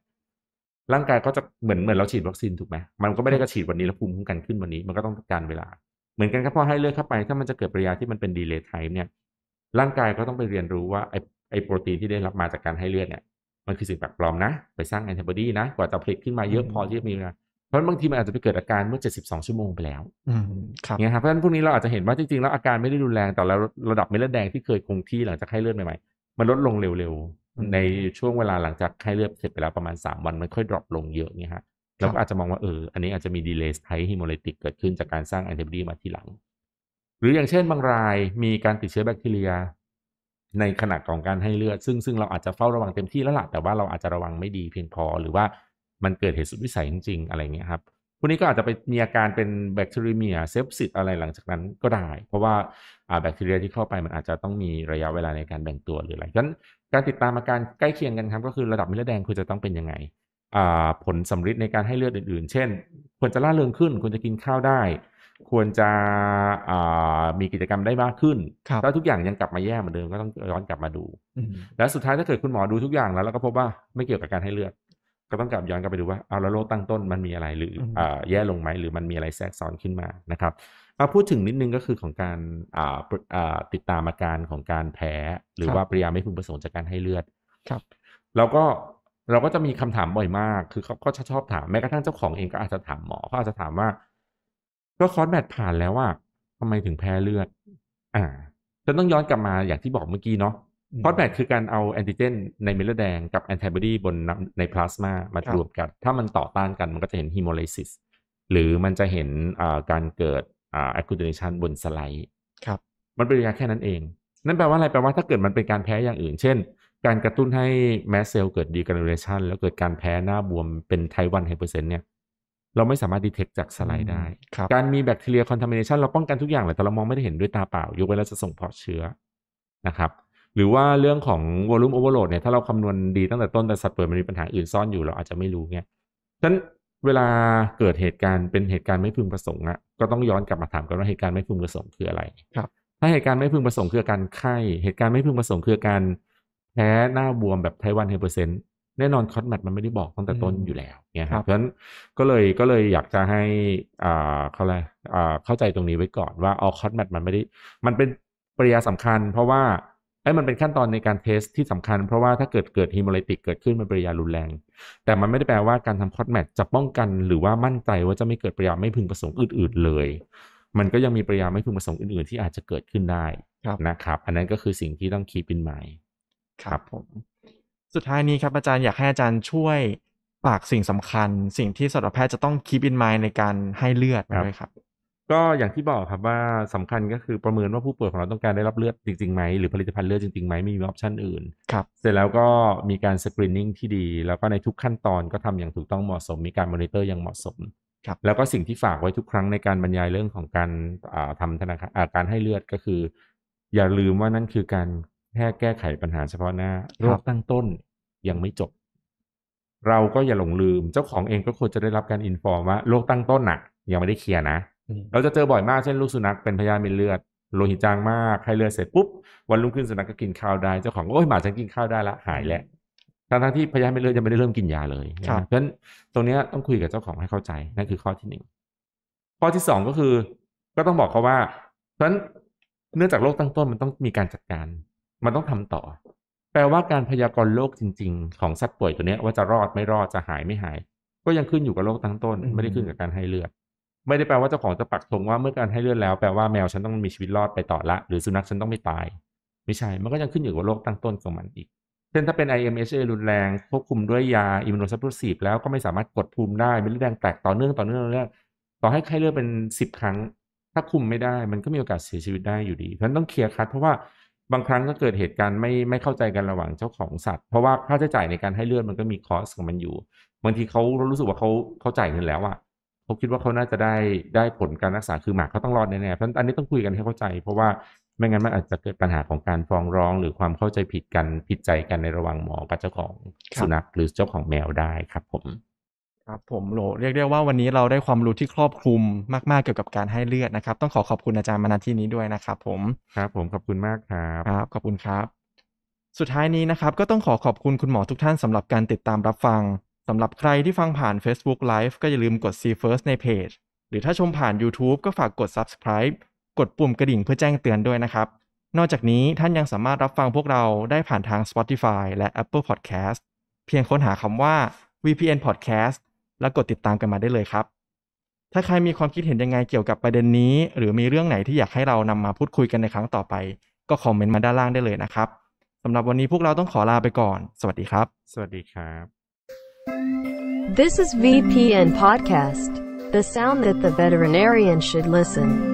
ร่างกายก็จะเหมือนเหมือนเราฉีดวัคซีนถูกไหมมันก็ไม่ได้กระฉีดวันนี้แล้วภูมิคุ้มกันขึ้นวันนี้ มันก็ต้องการเวลา เหมือนกันครับพอให้เลือดเข้าไป ถ้ามันจะเกิดปริยาที่มันเป็นดีเลย์ไทม์เนี่ย ร่างกายก็ต้องไปเรียนรู้ว่า ไอไอโปรตีนที่ได้รับมาจากการให้เลือดเนี่ยมันคือสิ่งแปลกปลอมนะ ไปสร้างแอนติบอดีนะกว่าจะผลิตขึ้นมาเยอะพอที่จะมีนะเพราะบางทีมันอาจจะไปเกิดอาการเมื่อ 72 ชั่วโมงไปแล้วเนี่ยครับเพราะฉะนั้นพวกนี้เราอาจจะเห็นว่าจริงๆ แล้วอาการไม่ได้รุนแรงแต่ระดับเม็ดเลือดแดงที่เคยคงที่หลังจากให้เลือดใหม่ๆมันลดลงเร็วในช่วงเวลาหลังจากไข้เลือดเสร็จไปแล้วประมาณ 3 วันมันค่อยดรอปลงเยอะเนี่ยฮะเราก็อาจจะมองว่าเอออันนี้อาจจะมีดีเลย์ไทฮิโมเลติก เกิดขึ้นจากการสร้างแอนติบอดี มาทีหลัง หรืออย่างเช่นบางรายมีการติดเชื้อแบคทีเรีย ในขณะของการให้เลือดซึ่งซึ่งเราอาจจะเฝ้าระวังเต็มที่แล้วละ่ะแต่ว่าเราอาจจะระวังไม่ดีเพียงพอ หรือว่ามันเกิดเหตุสุดวิสัยจริงๆอะไรเงี้ยครับพวกนี้ก็อาจจะไปมีอาการเป็นแบคทีเรียเซฟซิตอะไรหลังจากนั้นก็ได้ เพราะว่าแบคทีเรียที่เข้าไปมันอาจจะต้องมีระยะเวลาในการแบ่งตัวหรืออะไรฉะนั้นการติดตามอาการใกล้เคียงกันครับ ก็คือระดับเม็ดเลือดแดงควรจะต้องเป็นยังไงผลสัมฤทธิ์ในการให้เลือดอื่นๆ เช่น ควรจะล่าเริงขึ้นควรจะกินข้าวได้ ควรจะมีกิจกรรมได้มากขึ้นถ้าทุกอย่างยังกลับมาแย่เหมือนเดิมก็ต้องย้อนกลับมาดูแล้วสุดท้ายถ้าเกิดคุณหมอดูทุกอย่างแล้ว แล้วก็พบว่าไม่เกี่ยวกับการให้เลือด ก็ต้องกลับย้อนกลับไปดูว่าเอาแล้วโรคตั้งต้นมันมีอะไรหรืออแย่ลงไหมหรือมันมีอะไรแทรกซ้อนขึ้นมานะครับถ้าพูดถึงนิดนึงก็คือของการติดตามอาการของการแพ้ หรือว่าปริยาไม่พึงประสงค์จากการให้เลือด ครับ แล้วก็เราก็จะมีคำถามบ่อยมากคือเขาก็ชอบถามแม้กระทั่งเจ้าของเองก็อาจจะถามหมอเขาอาจจะถามว่า ก็คอร์สแมทผ่านแล้วว่า ทำไมถึงแพ้เลือด อ่า จะต้องย้อนกลับมาอย่างที่บอกเมื่อกี้เนาะคอร์สแมทคือการเอาแอนติเจนในเม็ดเลือดแดงกับแอนติบอดีบนในพลาสมา มารวมกันถ้ามันต่อต้านกันมันก็จะเห็นฮีโมเลซิสหรือมันจะเห็นการเกิด a c ค u m เด a t i บนสไลด์ครับมันเป็นยาแค่นั้นเอง นั่นแปลว่าอะไร แปลว่าถ้าเกิดมันเป็นการแพ้อย่างอื่น เช่น การกระตุ้นให้แมสเซลเกิดดีกราเดชันแล้วเกิดการแพ้หน้าบวมเป็นไทวันไฮเปอร์เซ็นต์เนี่ย เราไม่สามารถดีเทคจากสไลด์ได้ครับการมีแบคทีเรียคอนทามิเนชันเราป้องกันทุกอย่างหละแต่เรามองไม่ได้เห็นด้วยตาเปล่า ยกเว้นเราจะส่งเพาะเชื้อนะครับ หรือว่าเรื่องของวอลุ่มโอเวอร์โหลดเนี่ยถ้าเราคำนวณดีตั้งแต่ต้นแต่สัตว์เ่วดมันมีปัญหาอื่นซ่อนอยู่เราอาจจะไม่รู้เนี่ยฉะนั้นเวลาเกิดเหตุการณ์เป็นเหตุการณ์ไม่พึงประสงค์อะก็ต้องย้อนกลับมา ถามกันว่าเหตุการณ์ไม่พึงประสงค์คืออะไรครับถ้าเหตุการณ์ไม่พึงประสงค์คือการไข้เหตุการณ์ไม่พึงประสงค์คือการแพ้หน้าบวมแบบไทวันเฮเปอร์เซนต์แน่นอนคอสแมทมันไม่ได้บอกตั้งแต่ต้นอยู่แล้วเนี่ยครับเพราะฉะนั้นก็เลยก็เลยอยากจะให้อ่าเขาอะไรอ่าเข้าใจตรงนี้ไว้ก่อนว่าออคอสแมทมันไม่ได้มันเป็นปริยาสำคัญ เพราะว่าไอ้มันเป็นขั้นตอนในการเทสที่สำคัญ เพราะว่าถ้าเกิดเกิดฮีโมเลติกเกิดขึ้นมันเป็นยารุนแรง แต่มันไม่ได้แปลว่าการทำคอสแมทจะป้องกันหรือว่ามั่นใจว่าจะไม่เกิดปริยาไม่พึงประสงค์อื่น ๆเลย มันก็ยังมีปริยาไม่พึงประสงค์อื่นๆ ที่อาจจะเกิดขึ้นได้นะครับ อันนั้นก็คือสิ่งที่ต้องคีบิป็นหมาครับผม สุดท้ายนี้ครับอาจารย์อยากให้อาจารย์ช่วยฝากสิ่งสำคัญ สิ่งที่สัตวแพทย์จะต้องคีบินไมในการให้เลือดด้วยครับก็อย่างที่บอกครับว่าสำคัญก็คือประเมินว่าผู้ป่วยของเราต้องการได้รับเลือดจริงๆไหมหรือผลิตภัณฑ์เลือดจริงๆไหมไม่มีออปชันอื่นครับเสร็จแล้วก็มีการสกรีนนิ่งที่ดี แล้วก็ในทุกขั้นตอนก็ทำอย่างถูกต้องเหมาะสม มีการมอนิเตอร์อย่างเหมาะสม ครับ แล้วก็สิ่งที่ฝากไว้ทุกครั้งในการบรรยายเรื่องของการทำธนาคารการให้เลือดก็คือ อย่าลืมว่านั่นคือการแค่แก้ไขปัญหาเฉพาะหน้าโรคตั้งต้นยังไม่จบ เราก็อย่าหลงลืม เจ้าของเองก็ควรจะได้รับการอินฟอร์มว่าโรคตั้งต้นน่ะยังไม่ได้เคลียร์นะเราจะเจอบ่อยมากเช่น ลูกสุนัขเป็นพยาธิเม็นเลือดโลหิตจางมากไข้เลือดเสร็จปุ๊บ วันรุ่งขึ้นสุนัขกก็กินข้าวได้ เจ้าของโอ้ยหมาฉันกินข้าวได้ละหายแล้วทั้งที่พยาธิเม็นเลือดยังไม่ได้เริ่มกินยาเลย เพราะฉะนั้นตรงนี้ต้องคุยกับเจ้าของให้เข้าใจนั่นคือข้อที่หนึ่งข้อที่สองก็คือ ก็ต้องบอกเขาว่า เพราะฉะนั้นเนื่องจากโรคตั้งต้นมันต้องมีการจัดการมันต้องทำต่อ แปลว่าการพยากรณ์โรคจริง ๆ ของสัตว์ป่วยตัวนี้ว่าจะรอดไม่รอดจะหายไม่หาย ก็ยังขึ้นอยู่กับโรคตั้งต้น ไม่ได้ขึ้นกับการให้เลือดไม่ได้แปลว่าเจ้าของจะปักธงว่าเมื่อการให้เลือดแล้วแปลว่าแมวฉันต้องมีชีวิตรอดไปต่อละ หรือสุนัขฉันต้องไม่ตาย ไม่ใช่ มันก็ยังขึ้นอยู่กับโรคตั้งต้นของมันอีก เช่นถ้าเป็น IMHA รุนแรงควบคุมด้วยยาอิมมูโนซับพรสีฟแล้วก็ไม่สามารถกดภูมิได้เป็นเลือดแดงแตกต่อเนื่องต่อเนื่องเรื่อยต่อให้ไข้เลือดเป็น10ครั้ง ถ้าคุมไม่ได้มันก็มีโอกาสเสียชีวิตได้อยู่ดีฉะนั้นต้องเคลียร์คัดเพราะว่าบางครั้งก็เกิดเหตุการณ์ไม่ไม่เข้าใจกันระหว่างเจ้าของสัตว์ เพราะว่าค่าใช้จ่ายในการให้เลือดมันก็มีคอสของมันอยู่บางทีเขารู้สึกว่าเขาเขาจ่ายเงินแล้วอะผมคิดว่าเขาน่าจะได้ได้ผลการรักษาคือหมากเขาต้องรอดแน่ๆ เพราะอันนี้ต้องคุยกันให้เข้าใจเพราะว่าไม่งั้นมันอาจจะเกิดปัญหาของการฟ้องร้องหรือความเข้าใจผิดกันผิดใจกันในระหว่างหมอกับเจ้าของสุนัขหรือเจ้าของแมวได้ครับ ผม ครับ ผมโหลเรียกได้ว่าวันนี้เราได้ความรู้ที่ครอบคลุมมากๆเกี่ยวกับการให้เลือดนะครับ ต้องขอขอบคุณอาจารย์มานาที่นี้ด้วยนะครับผมครับ ผมขอบคุณมากครับครับ ขอบคุณครับ สุดท้ายนี้นะครับ ก็ต้องขอขอบคุณคุณหมอทุกท่านสำหรับการติดตามรับฟังสำหรับใครที่ฟังผ่าน Facebook Live ก็อย่าลืมกด See First ในเพจ หรือถ้าชมผ่าน YouTube ก็ฝากกด Subscribe กดปุ่มกระดิ่งเพื่อแจ้งเตือนด้วยนะครับ นอกจากนี้ท่านยังสามารถรับฟังพวกเราได้ผ่านทาง Spotify และ Apple Podcast เพียงค้นหาคำว่า VPN Podcast และกดติดตามกันมาได้เลยครับ ถ้าใครมีความคิดเห็นยังไงเกี่ยวกับประเด็นนี้ หรือมีเรื่องไหนที่อยากให้เรานำมาพูดคุยกันในครั้งต่อไป ก็คอมเมนต์มาด้านล่างได้เลยนะครับสำหรับวันนี้พวกเราต้องขอลาไปก่อน สวัสดีครับ สวัสดีครับ This is VPN Podcast, the sound that the veterinarian should listen.